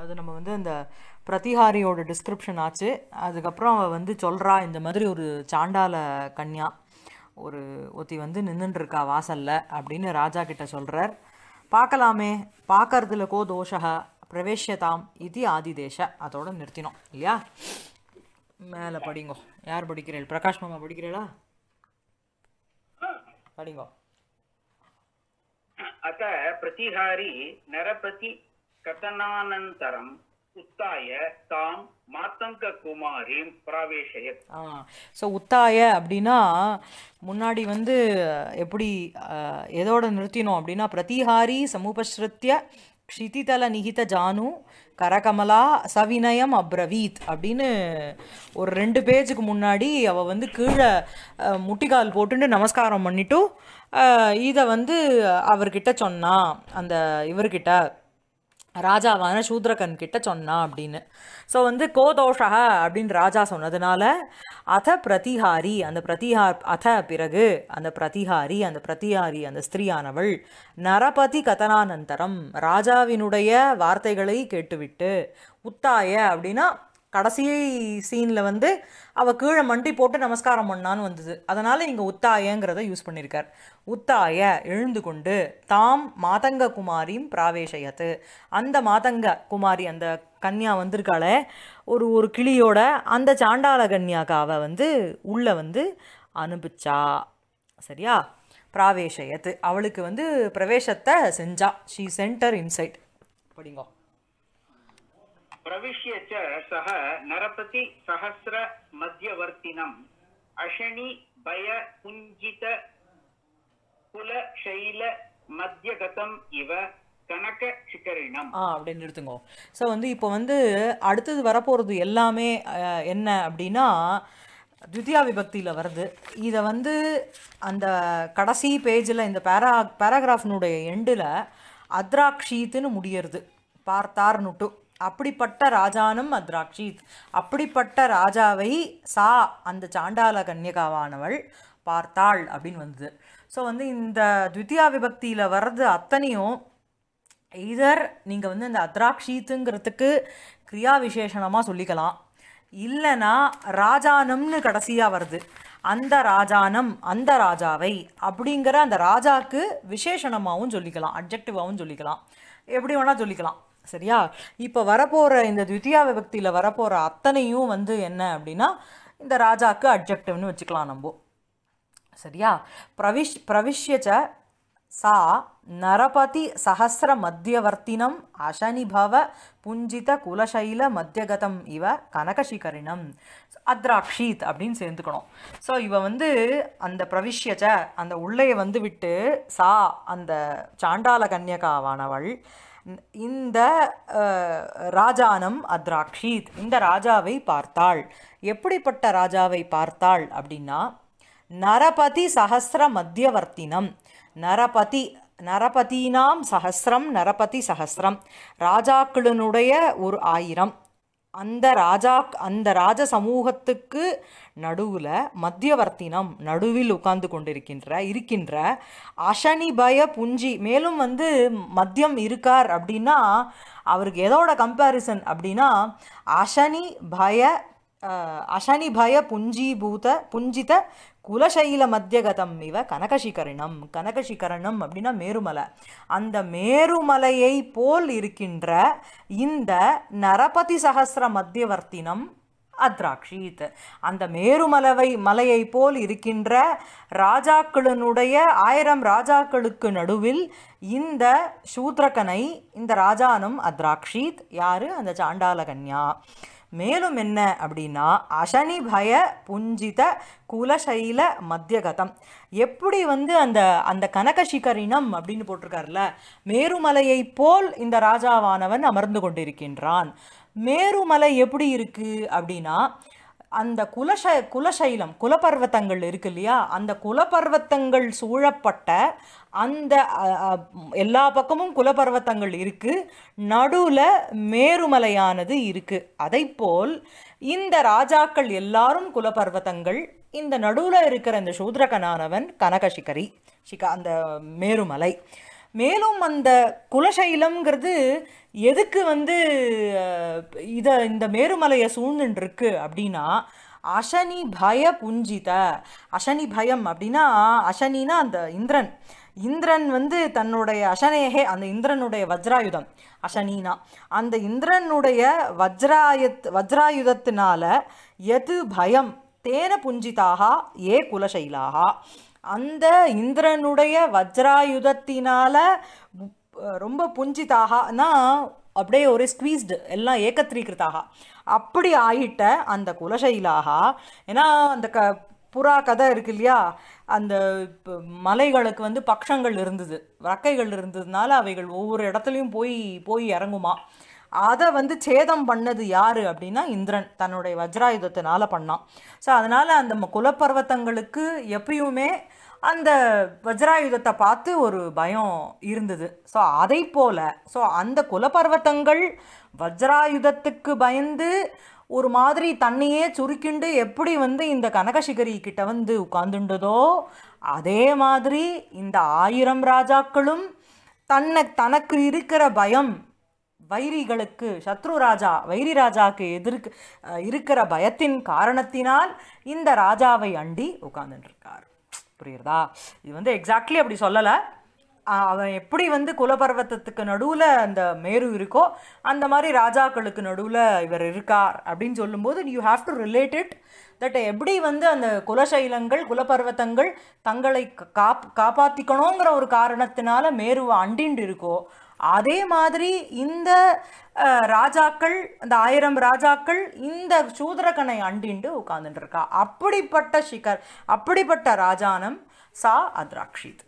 அதாவது நம்ம வந்து அந்த பிரதிஹாரியோட டிஸ்கிரிப்ஷன் ஆச்சு அதுக்கப்புறம் அவள் வந்து சொல்கிறா இந்த மாதிரி ஒரு சாண்டால கன்யா ஒரு ஒத்தி வந்து நின்றுட்டுருக்கா வாசலில் அப்படின்னு ராஜா கிட்ட சொல்கிறார் பார்க்கலாமே பார்க்கறதுல கோ தோஷக பிரவேஷ்யதாம் இது தேச அதோடு நிறுத்தினோம் இல்லையா மேலே படிங்கோ யார் படிக்கிறேள் பிரகாஷ் மாமா படிக்கிறீளா படிங்கோ அத்த பிரதிகாரி நரபதி कथनानन्तरम् உத்தாய தாம் மாத்தங்க குமாரீம் பிரவேசயத் ஸோ உத்தாய அப்படின்னா முன்னாடி வந்து எப்படி எதோட நிறுத்தினோம் அப்படின்னா பிரதிஹாரி சமூபஸ்ருத்திய க்ஷிதிதல நிகித ஜானு கரகமலா சவினயம் அப்ரவீத் அப்படின்னு ஒரு ரெண்டு பேஜுக்கு முன்னாடி அவள் வந்து கீழே முட்டிக்கால் போட்டுட்டு நமஸ்காரம் பண்ணிவிட்டு இதை வந்து அவர்கிட்ட சொன்னான் அந்த இவர்கிட்ட ராஜாவான சூத்ரகன் கிட்ட சொன்னான் அப்படின்னு ஸோ வந்து கோதோஷக அப்படின்னு ராஜா சொன்னதுனால அத பிரதிஹாரி அந்த பிரதிஹார் அத பிறகு அந்த பிரதிஹாரி அந்த பிரதிஹாரி அந்த ஸ்திரீயானவள் நரபதி கதனானந்தரம் ராஜாவினுடைய வார்த்தைகளை கேட்டுவிட்டு உத்தாய அப்படின்னா கடைசி சீனில் வந்து அவள் கீழே மண்டி போட்டு நமஸ்காரம் பண்ணான்னு வந்தது அதனால் இங்கே உத்தாயங்கிறத யூஸ் பண்ணியிருக்கார் உத்தாய எழுந்து கொண்டு தாம் மாதங்க குமாரியும் பிராவேஷயத்து அந்த மாதங்க குமாரி அந்த கன்யா வந்திருக்காளே ஒரு ஒரு கிளியோட அந்த சாண்டாள கன்யாக்காவை வந்து உள்ளே வந்து அனுப்பிச்சா சரியா பிராவேஷயத்து அவளுக்கு வந்து பிரவேசத்தை செஞ்சா ஷீ சென்டர் இன்சைட் படிங்கோ प्रविश्य च सः नरपति सहस्र मध्यवर्तिनम् अशनि भय कुञ्जित குலசைல மத்தியகதம் இவ கனக சிகரிணம் ஆ அப்படின்னு எடுத்துங்க ஸோ வந்து இப்போ வந்து அடுத்தது வரப்போகிறது எல்லாமே என்ன அப்படின்னா துதியா விபக்தியில் வருது இதை வந்து அந்த கடைசி பேஜில் இந்த பேரா பேராகிராஃப்னுடைய எண்டில் அத்ராக்ஷீத்துன்னு முடியறது பார்த்தார்னுட்டு அப்படிப்பட்ட ராஜானும் அத்ராட்சித் அப்படிப்பட்ட ராஜாவை சா அந்த சாண்டால கன்யகாவானவள் பார்த்தாள் அப்படின்னு வந்தது ஸோ வந்து இந்த த்வித்தியா விபக்தியில் வர்றது அத்தனையும் இதர் நீங்கள் வந்து இந்த அத்ராட்சீத்துங்கிறதுக்கு கிரியா விசேஷணமாக சொல்லிக்கலாம் இல்லைனா ராஜானம்னு கடைசியாக வருது அந்த ராஜானம் அந்த ராஜாவை அப்படிங்கிற அந்த ராஜாவுக்கு விசேஷணமாகவும் சொல்லிக்கலாம் அப்ஜெக்டிவாகவும் சொல்லிக்கலாம் எப்படி வேணால் சொல்லிக்கலாம் சரியா இப்போ வரப்போகிற இந்த திவித்தியா விபக்தியில் வரப்போகிற அத்தனையும் வந்து என்ன அப்படின்னா இந்த ராஜாவுக்கு அப்ஜெக்டிவ்னு வச்சுக்கலாம் நம்ம சரியா பிரவிஷ் பிரவிஷ்யச்ச சா நரபதி சஹசிர மத்தியவர்த்தினம் அசனிபவ புஞ்சித குலசைல மத்தியகதம் இவ கனகசிகரிணம் அத்ராக்ஷீத் அப்படின்னு சேர்ந்துக்கணும் ஸோ இவ வந்து அந்த பிரவிஷ்யச்ச அந்த உள்ளே வந்து விட்டு சா அந்த சாண்டால கன்யகாவானவள் இந்த ராஜானம் அத்ராக்ஷீத் இந்த ராஜாவை பார்த்தாள் எப்படிப்பட்ட ராஜாவை பார்த்தாள் அப்படின்னா நரபதி சஹசிர மத்தியவர்த்தினம் நரபதி நரபதினாம் சஹசிரம் நரபதி சஹசிரம் ராஜாக்களினுடைய ஒரு ஆயிரம் அந்த ராஜா அந்த ராஜ சமூகத்துக்கு நடுவில் மத்தியவர்த்தினம் நடுவில் உட்கார்ந்து கொண்டிருக்கின்ற இருக்கின்ற அசனி பய புஞ்சி மேலும் வந்து மத்தியம் இருக்கார் அப்படின்னா அவருக்கு எதோட கம்பேரிசன் அப்படின்னா அசனி பய அசனி பய புஞ்சி பூத புஞ்சித குலசைல மத்தியகதம் இவ கனகசிகரணம் கனகசிகரணம் அப்படின்னா மேருமலை அந்த மேருமலையை போல் இருக்கின்ற இந்த நரபதி சகசிர மத்தியவர்த்தினம் அத்ராட்சித் அந்த மேருமலவை மலையை போல் இருக்கின்ற ராஜாக்களினுடைய ஆயிரம் ராஜாக்களுக்கு நடுவில் இந்த சூத்ரகனை இந்த ராஜானும் அத்ராட்சித் யாரு அந்த சாண்டாலகன்யா மேலும் என்ன அப்படின்னா அசனி பய புஞ்சித குலசைல மத்தியகதம் எப்படி வந்து அந்த அந்த கனக சிகரினம் அப்படின்னு போட்டிருக்காருல மேருமலையை போல் இந்த ராஜாவானவன் அமர்ந்து கொண்டிருக்கின்றான் மேருமலை எப்படி இருக்குது அப்படின்னா அந்த குலச குலசைலம் குலப்பர்வத்தங்கள் இருக்கு இல்லையா அந்த குலப்பர்வத்தங்கள் சூழப்பட்ட அந்த எல்லா பக்கமும் குலபர்வத்தங்கள் இருக்குது நடுவில் மேருமலையானது இருக்குது அதை போல் இந்த ராஜாக்கள் எல்லாரும் குலபர்வத்தங்கள் இந்த நடுவில் இருக்கிற இந்த சூத்ரகனானவன் கனகசிகரி சிகா அந்த மேருமலை மேலும் அந்த குலசைலம்ங்கிறது எதுக்கு வந்து இதை இந்த மேருமலையை சூழ்ந்துட்டுருக்கு அப்படின்னா அசனி பய புஞ்சித அசனி பயம் அப்படின்னா அசனினா அந்த இந்திரன் இந்திரன் வந்து தன்னுடைய அசனேகே அந்த இந்திரனுடைய வஜ்ராயுதம் அசனீனா அந்த இந்திரனுடைய வஜ்ராயத் வஜ்ராயுதத்தினால எது பயம் தேன புஞ்சிதாக ஏ குலசைலாக அந்த இந்திரனுடைய வஜ்ராயுதத்தினால ரொம்ப புஞ்சிதாகனா அப்படியே ஒரு ஸ்குவீஸ்டு எல்லாம் ஏகத்திரீகிருத்தாக அப்படி ஆகிட்ட அந்த குலசைலாக ஏன்னா அந்த க புறா கதை இருக்கு இல்லையா அந்த மலைகளுக்கு வந்து பக்ஷங்கள் இருந்தது ரக்கைகள் இருந்ததுனால அவைகள் ஒவ்வொரு இடத்துலையும் போய் போய் இறங்குமா அதை வந்து சேதம் பண்ணது யார் அப்படின்னா இந்திரன் தன்னுடைய வஜ்ராயுதத்தினால பண்ணான் ஸோ அதனால் அந்த குலப்பர்வத்தங்களுக்கு எப்பயுமே அந்த வஜ்ராயுதத்தை பார்த்து ஒரு பயம் இருந்தது ஸோ அதை போல் ஸோ அந்த குலப்பர்வத்தங்கள் வஜ்ராயுதத்துக்கு பயந்து ஒரு மாதிரி தண்ணியே சுருக்கிண்டு எப்படி வந்து இந்த கனகசிகரி கிட்ட வந்து உட்கார்ந்துண்டதோ அதே மாதிரி இந்த ஆயிரம் ராஜாக்களும் தன்னை தனக்கு இருக்கிற பயம் வைரிகளுக்கு சத்ரு ராஜா வைரி ராஜாவுக்கு எதிர்க்கு இருக்கிற பயத்தின் காரணத்தினால் இந்த ராஜாவை அண்டி இருக்கார் புரியுறதா இது வந்து எக்ஸாக்ட்லி அப்படி சொல்லலை அவன் எப்படி வந்து குலபர்வத்தத்துக்கு நடுவில் அந்த மேரு இருக்கோ அந்த மாதிரி ராஜாக்களுக்கு நடுவில் இவர் இருக்கார் அப்படின்னு சொல்லும்போது you have to relate it that எப்படி வந்து அந்த குலசைலங்கள் குலபர்வத்தங்கள் தங்களை காப் காப்பாற்றிக்கணுங்கிற ஒரு காரணத்தினால மேருவை அண்டிண்டு இருக்கோ அதே மாதிரி இந்த ராஜாக்கள் இந்த ஆயிரம் ராஜாக்கள் இந்த சூதரகனை அண்டிண்டு உட்கார்ந்துட்டு இருக்கா அப்படிப்பட்ட சிகர் அப்படிப்பட்ட ராஜானம் சா அத்ராக்ஷித்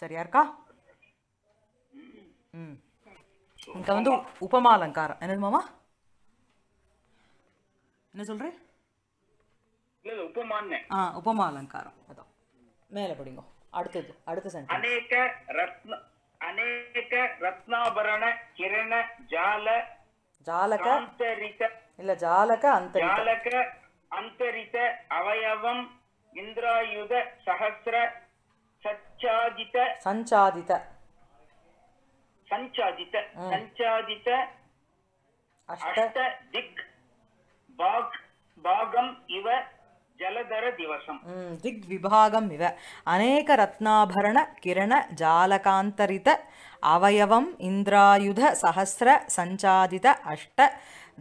சரியா இருக்கா ఇంకా வந்து உபமா அலங்காரம் என்னது மாமா என்ன சொல்றே இல்ல உபமான்னே ஆ உபமா அலங்காரம் அதான் மேல படிங்க அடுத்தது அடுத்த சென்டென்ஸ் अनेक ரத்ன அநேக ரத்னாபரண கிரண ஜால ஜாலக அந்தரித இல்ல ஜாலக அந்தரித ஜாலக அந்தரித அவயவம் இந்திராயுத சஹஸ்ர சச்சாதித சஞ்சாதித சஞ்சாதித்த சஞ்சாதித்த அஷ்ட திக் பாக் பாகம் இவ ஜலதர திவசம் திக் விபாகம் இவ அநேக ரத்னாபரண கிரண ஜாலகாந்தரித அவயவம் இந்திராயுத சஹசிர சஞ்சாதித அஷ்ட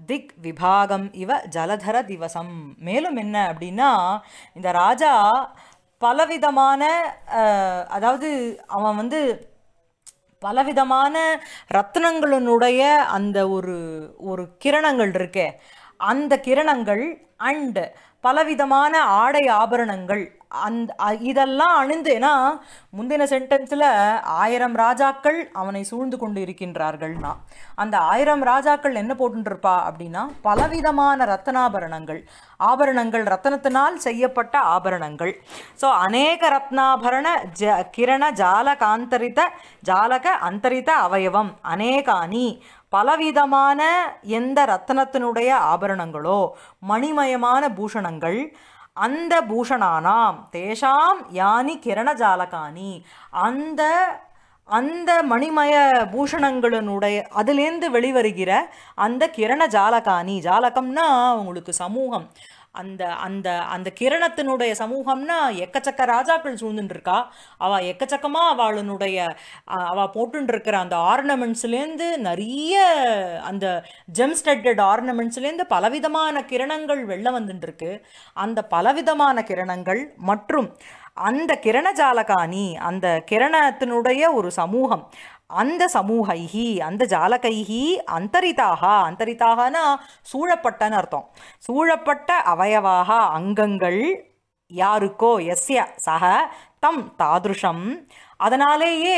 திக் விபாகம் இவ ஜலதர திவசம் மேலும் என்ன அப்படின்னா இந்த ராஜா பலவிதமான அதாவது அவன் வந்து பலவிதமான ரத்னங்களினுடைய அந்த ஒரு ஒரு கிரணங்கள் இருக்கே அந்த கிரணங்கள் அண்டு பலவிதமான ஆடை ஆபரணங்கள் அந்த இதெல்லாம் அணிந்து ஏன்னா முந்தின சென்டென்ஸில் ஆயிரம் ராஜாக்கள் அவனை சூழ்ந்து கொண்டு இருக்கின்றார்கள்னா அந்த ஆயிரம் ராஜாக்கள் என்ன போட்டுருப்பா அப்படின்னா பலவிதமான ரத்தனாபரணங்கள் ஆபரணங்கள் ரத்தனத்தினால் செய்யப்பட்ட ஆபரணங்கள் ஸோ அநேக ரத்னாபரண ஜ கிரண ஜாலகாந்தரித ஜாலக அந்தரித்த அவயவம் அநேகானி பலவிதமான எந்த ரத்தனத்தினுடைய ஆபரணங்களோ மணிமயமான பூஷணங்கள் அந்த பூஷணானாம் தேஷாம் யானி கிரணஜாலகானி அந்த அந்த மணிமய பூஷணங்களினுடைய அதுலேருந்து வெளிவருகிற அந்த கிரண ஜாலகானி ஜாலகம்னா அவங்களுக்கு சமூகம் அந்த அந்த அந்த கிரணத்தினுடைய சமூகம்னா எக்கச்சக்க ராஜாக்கள் சூழ்ந்துட்டுருக்கா அவள் எக்கச்சக்கமாக அவளுடைய அவள் போட்டுருக்கிற அந்த ஆர்னமெண்ட்ஸ்லேருந்து நிறைய அந்த ஜெம் ஸ்டட்டட் ஆர்னமெண்ட்ஸ்லேருந்து பலவிதமான கிரணங்கள் வெளில வந்துட்டுருக்கு அந்த பலவிதமான கிரணங்கள் மற்றும் அந்த கிரணஜாலகாணி அந்த கிரணத்தினுடைய ஒரு சமூகம் அந்த சமூகைஹி அந்த ஜாலகைஹி அந்தரிதாக அந்தரிதாகனா சூழப்பட்டன்னு அர்த்தம் சூழப்பட்ட அவயவாக அங்கங்கள் யாருக்கோ எஸ்ய சக தம் தாதுருஷம் அதனாலேயே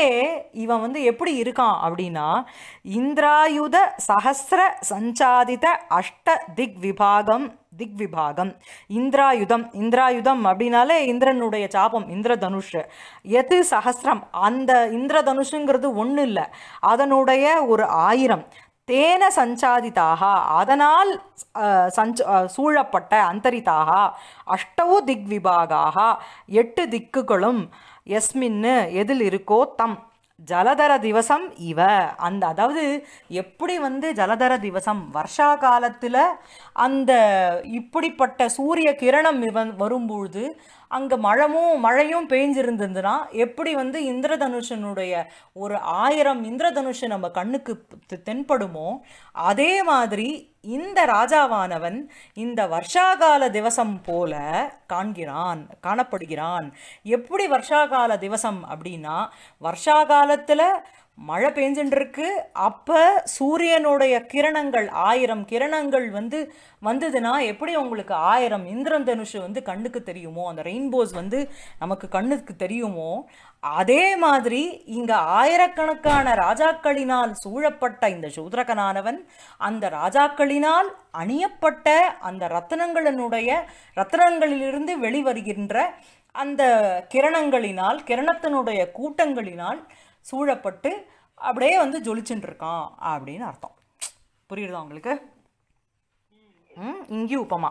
இவன் வந்து எப்படி இருக்கான் அப்படின்னா இந்திராயுத சஹசிர சஞ்சாதித அஷ்ட திக் விபாகம் திக் விபாகம் இந்திராயுதம் இந்திராயுதம் அப்படின்னாலே இந்திரனுடைய சாபம் இந்திரதனுஷ் எது சஹசிரம் அந்த இந்திரதனுஷுங்கிறது ஒன்றும் இல்லை அதனுடைய ஒரு ஆயிரம் தேன சஞ்சாதிதாக அதனால் சஞ்ச சூழப்பட்ட அந்தரிதாக அஷ்டவு விபாகாக எட்டு திக்குகளும் எஸ்மின்னு எதில் இருக்கோ தம் ஜலதர திவசம் இவ அந்த அதாவது எப்படி வந்து ஜலதர திவசம் வருஷா காலத்தில் அந்த இப்படிப்பட்ட சூரிய கிரணம் இவன் வரும்பொழுது அங்கே மழமும் மழையும் பெய்ஞ்சிருந்ததுன்னா எப்படி வந்து இந்திரதனுஷனுடைய ஒரு ஆயிரம் இந்திரதனுஷன் நம்ம கண்ணுக்கு தென்படுமோ அதே மாதிரி இந்த ராஜாவானவன் இந்த வருஷாகால திவசம் போல காண்கிறான் காணப்படுகிறான் எப்படி வருஷாகால திவசம் அப்படின்னா வருஷாகாலத்தில் மழை பெஞ்சுட்டுருக்கு அப்போ சூரியனுடைய கிரணங்கள் ஆயிரம் கிரணங்கள் வந்து வந்ததுன்னா எப்படி உங்களுக்கு ஆயிரம் இந்திரன் தனுஷு வந்து கண்ணுக்கு தெரியுமோ அந்த ரெயின்போஸ் வந்து நமக்கு கண்ணுக்கு தெரியுமோ அதே மாதிரி இங்கே ஆயிரக்கணக்கான ராஜாக்களினால் சூழப்பட்ட இந்த சூத்ரகனானவன் அந்த ராஜாக்களினால் அணியப்பட்ட அந்த ரத்தனங்களினுடைய ரத்தனங்களிலிருந்து வெளிவருகின்ற அந்த கிரணங்களினால் கிரணத்தினுடைய கூட்டங்களினால் சூழப்பட்டு அப்படியே வந்து ஜொலிச்சுட்டு இருக்கான் அப்படின்னு அர்த்தம் புரியுதா உங்களுக்கு ம் இங்கேயும் உப்பமா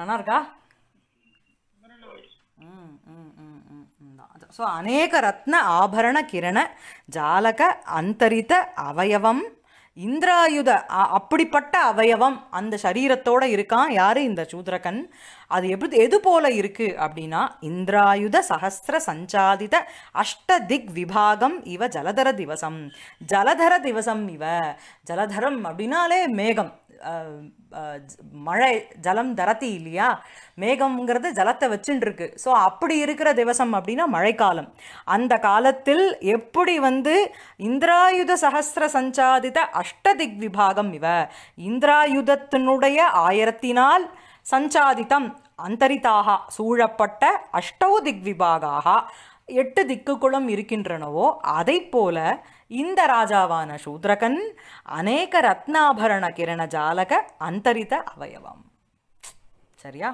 நல்லா இருக்கா ம் ம் ஸோ அநேக ரத்ன ஆபரண கிரண ஜாலக அந்தரித்த அவயவம் இந்திராயுத அப்படிப்பட்ட அவயவம் அந்த சரீரத்தோடு இருக்கான் யார் இந்த சூத்ரகன் அது எப்படி எது போல இருக்குது அப்படின்னா இந்திராயுத சஹசிர சஞ்சாதித அஷ்ட திக் விபாகம் இவ ஜலதர திவசம் ஜலதர திவசம் இவ ஜலதரம் அப்படின்னாலே மேகம் மழை ஜலம் தரத்தி இல்லையா மேகம்ங்கிறது ஜலத்தை வச்சுன்னு இருக்கு ஸோ அப்படி இருக்கிற திவசம் அப்படின்னா மழைக்காலம் அந்த காலத்தில் எப்படி வந்து இந்திராயுத சகசிர சஞ்சாதித அஷ்டதிக் விபாகம் இவ இந்திராயுதத்தினுடைய ஆயிரத்தினால் சஞ்சாதிதம் அந்தரித்தாக சூழப்பட்ட திக் விபாகாக எட்டு திக்குக்குளம் இருக்கின்றனவோ அதை போல இந்த ராஜாவான சூத்ரகன் அநேக ரத்னாபரண கிரண ஜாலக அந்தரித அவயவம் சரியா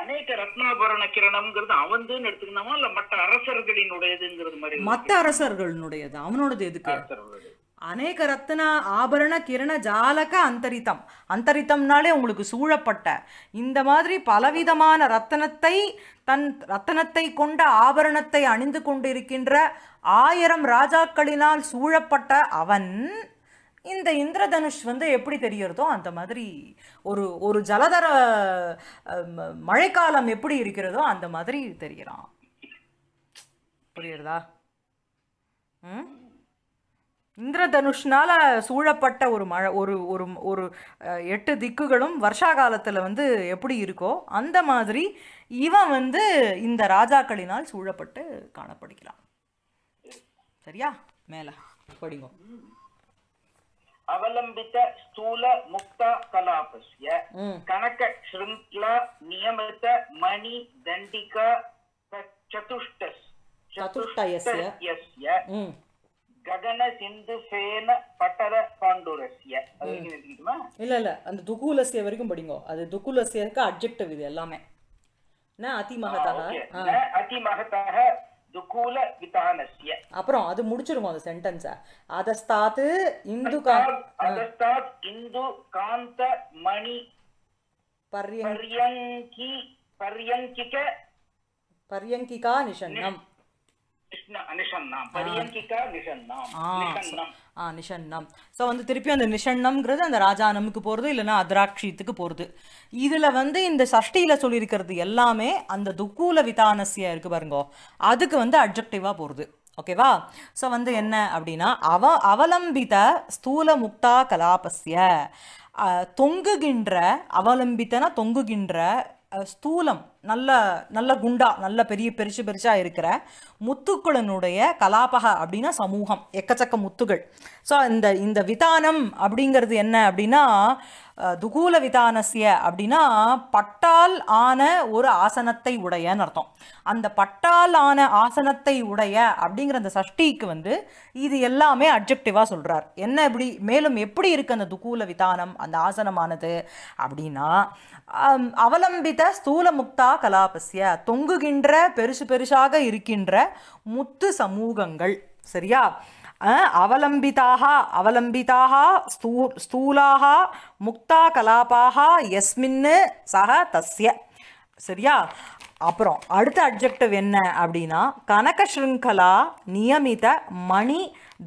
அநேக ரத்னாபரண கிரணம்ங்கிறது அவன்துன்னு எடுத்துக்கணுமா இல்ல மற்ற அரசர்களினுடையதுங்கிறது மாதிரி மற்ற அரசர்களினுடையது அவனோடது எதுக்கு அநேக ரத்னா ஆபரண கிரண ஜாலக அந்தரித்தம் அந்தரித்தம்னாலே உங்களுக்கு சூழப்பட்ட இந்த மாதிரி பலவிதமான ரத்தனத்தை தன் ரத்தனத்தை கொண்ட ஆபரணத்தை அணிந்து கொண்டிருக்கின்ற ஆயிரம் ராஜாக்களினால் சூழப்பட்ட அவன் இந்த இந்திரதனுஷ் வந்து எப்படி தெரிகிறதோ அந்த மாதிரி ஒரு ஒரு ஜலதர மழைக்காலம் எப்படி இருக்கிறதோ அந்த மாதிரி தெரிகிறான் புரியுறதா ம் இந்திரதனுஷ்னால சூழப்பட்ட ஒரு மழை ஒரு ஒரு ஒரு எட்டு திக்குகளும் வருஷா காலத்தில் வந்து எப்படி இருக்கோ அந்த மாதிரி இவன் வந்து இந்த ராஜாக்களினால் சூழப்பட்டு காணப்படுகிறான் சரியா மேல படிங்க அவலம்பித்த ஸ்தூல முக்த கலாபஸ்ய கணக்க ஸ்ருங்க்லா நியமித மணி தண்டிகா சதுஷ்டஸ் சதுஷ்டயஸ்ய ககன சிந்து சேன பட்டர பாண்டுரஸ்ய இல்ல இல்ல அந்த துகுலஸ்ய வரைக்கும் படிங்க அது துகுலஸ்யக்கு அட்ஜெக்டிவ் இது எல்லாமே ந அதிமகதா அதிமகதா துகூல அப்புறம் அது முடிச்சிருவோம் அந்த சென்டென்ஸ அதஸ்தாத் இந்து அதஸ்தாத் இந்து காந்த மணி பர்யங்கி பர்யங்கிக பர்யங்கிகா நிஷன்னம் நிஷன்னம் ஸோ வந்து திருப்பி அந்த நிஷன்னம்ங்கிறது அந்த ராஜானமுக்கு போகிறது இல்லைன்னா அதராட்சியத்துக்கு போகிறது இதில் வந்து இந்த சஷ்டியில் சொல்லியிருக்கிறது எல்லாமே அந்த துக்கூல விதானசியா இருக்குது பாருங்கோ அதுக்கு வந்து அப்ஜெக்டிவாக போகிறது ஓகேவா ஸோ வந்து என்ன அப்படின்னா அவ அவலம்பித ஸ்தூல முக்தா கலாபஸ்ய தொங்குகின்ற அவலம்பித்தனா தொங்குகின்ற ஸ்தூலம் நல்ல நல்ல குண்டா நல்ல பெரிய பெருசு பெருசா இருக்கிற முத்துக்களினுடைய கலாபக அப்படின்னா சமூகம் எக்கச்சக்க முத்துகள் ஸோ இந்த இந்த விதானம் அப்படிங்கிறது என்ன அப்படின்னா துகூல விதானசிய அப்படின்னா பட்டால் ஆன ஒரு ஆசனத்தை உடையன்னு அர்த்தம் அந்த பட்டால் ஆன ஆசனத்தை உடைய அப்படிங்கிற அந்த சஷ்டிக்கு வந்து இது எல்லாமே அப்ஜெக்டிவாக சொல்கிறார் என்ன இப்படி மேலும் எப்படி இருக்குது அந்த துகூல விதானம் அந்த ஆசனமானது அப்படின்னா அவலம்பித ஸ்தூல முக்தா கலாபசிய தொங்குகின்ற பெருசு பெருசாக இருக்கின்ற முத்து சமூகங்கள் சரியா அவலம்பிதாக அவலம்பிதாக ஸ்தூ ஸ்தூலாக முக்தா கலாபாக எஸ்மின்னு சக தஸ்ய சரியா அப்புறம் அடுத்த அப்ஜெக்டிவ் என்ன அப்படின்னா கனக ஸ்ருங்கலா நியமித மணி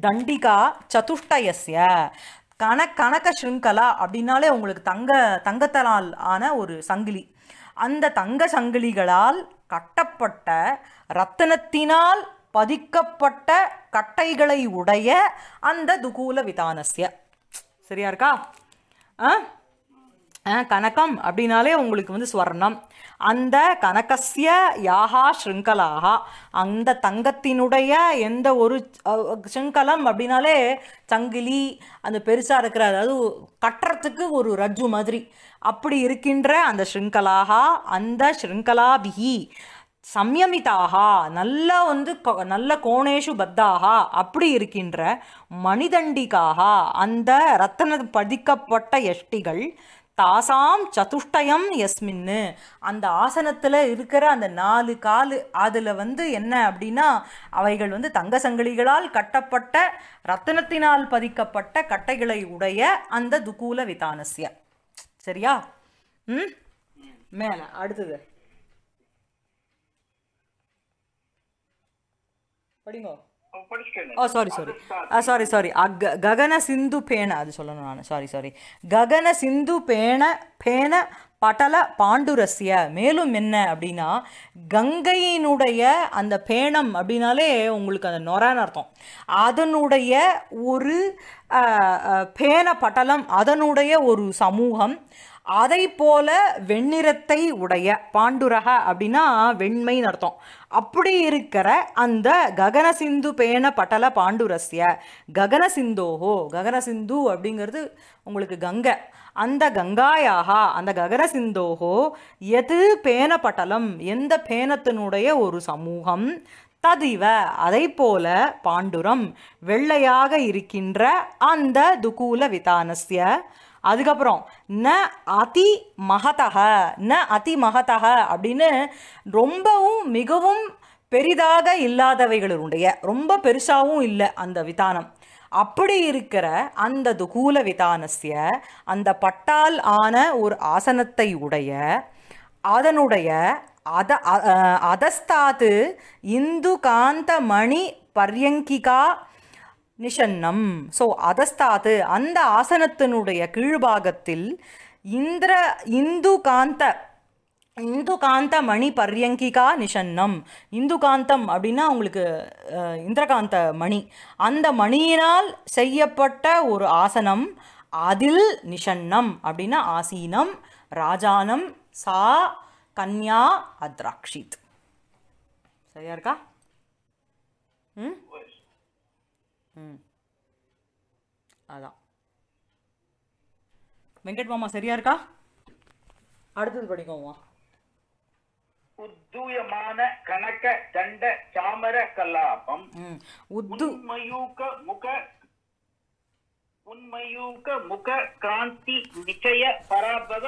தண்டிகா சதுஷ்டயஸ்ய கன கனக ஸ்ருங்கலா அப்படின்னாலே உங்களுக்கு தங்க தங்கத்தலால் ஆன ஒரு சங்கிலி அந்த தங்க சங்கிலிகளால் கட்டப்பட்ட ரத்தனத்தினால் பதிக்கப்பட்ட கட்டைகளை உடைய அந்த துகூல விதானசிய சரியா இருக்கா ஆ கனகம் அப்படின்னாலே உங்களுக்கு வந்து ஸ்வர்ணம் அந்த கனகசிய யாகா ஸ்ருங்கலாகா அந்த தங்கத்தினுடைய எந்த ஒரு ஸ்ருங்கலம் அப்படின்னாலே சங்கிலி அந்த பெருசாக இருக்கிற அதாவது கட்டுறதுக்கு ஒரு ரஜ்ஜு மாதிரி அப்படி இருக்கின்ற அந்த ஸ்ருங்கலாகா அந்த ஸ்ருங்கலாபிகி சம்யமிதாகா நல்லா வந்து நல்ல கோணேஷு பத்தாகா அப்படி இருக்கின்ற மணிதண்டிகாக அந்த ரத்தன பதிக்கப்பட்ட எஷ்டிகள் தாசாம் சதுஷ்டயம் எஸ்மின்னு அந்த ஆசனத்தில் இருக்கிற அந்த நாலு கால் அதில் வந்து என்ன அப்படின்னா அவைகள் வந்து தங்க சங்கிலிகளால் கட்டப்பட்ட ரத்தனத்தினால் பதிக்கப்பட்ட கட்டைகளை உடைய அந்த துகூல விதானசிய சரியா ம் மேலே அடுத்தது படிங்கோ oh sorry sorry sorry sorry ககன சிந்து பேன அது சொல்லணும் நான் சாரி சாரி ககன சிந்து பேன பேன படல பாண்டுரஸ்ய மேலும் என்ன அப்படின்னா கங்கையினுடைய அந்த பேணம் அப்படின்னாலே உங்களுக்கு அந்த நொரான்னு அர்த்தம் அதனுடைய ஒரு பேன பட்டலம் அதனுடைய ஒரு சமூகம் அதை போல வெண்ணிறத்தை உடைய பாண்டுரக அப்படின்னா வெண்மைன்னு அர்த்தம் அப்படி இருக்கிற அந்த ககனசிந்து பேண பட்டல பாண்டுரஸ்ய ககனசிந்தோஹோ ககனசிந்து அப்படிங்கிறது உங்களுக்கு கங்கை அந்த கங்காயாகா அந்த ககனசிந்தோஹோ எது பேனப்பட்டலம் எந்த பேனத்தினுடைய ஒரு சமூகம் ததிவ அதை போல பாண்டுரம் வெள்ளையாக இருக்கின்ற அந்த துகூல விதானசிய அதுக்கப்புறம் ந அதி மகதக ந அதி மகதக அப்படின்னு ரொம்பவும் மிகவும் பெரிதாக இல்லாதவைகளுடைய ரொம்ப பெருசாகவும் இல்லை அந்த விதானம் அப்படி இருக்கிற அந்த துகூல விதானசிய அந்த பட்டால் ஆன ஒரு ஆசனத்தை உடைய அதனுடைய அத அதஸ்தாது இந்து காந்த மணி பர்யங்கிகா நிஷன்னம் ஸோ அதஸ்தாது அந்த ஆசனத்தினுடைய கீழ்பாகத்தில் இந்திர இந்து காந்த இந்து காந்த மணி பர்யங்கிகா நிஷன்னம் இந்துகாந்தம் அப்படின்னா உங்களுக்கு இந்திரகாந்த மணி அந்த மணியினால் செய்யப்பட்ட ஒரு ஆசனம் அதில் நிஷன்னம் அப்படின்னா ஆசீனம் ராஜானம் சா கன்யா அத்ராக்ஷித் சரியா இருக்கா ம் ம் அதான் வெங்கட் மாமா சரியா இருக்கா அடுத்தது படிக்கோமா உத்தூயமான கணக்க தண்ட சாமர கலாபம் உண்மையூக்க முக உண்மையூக்க முக காந்தி நிச்சய பராபவ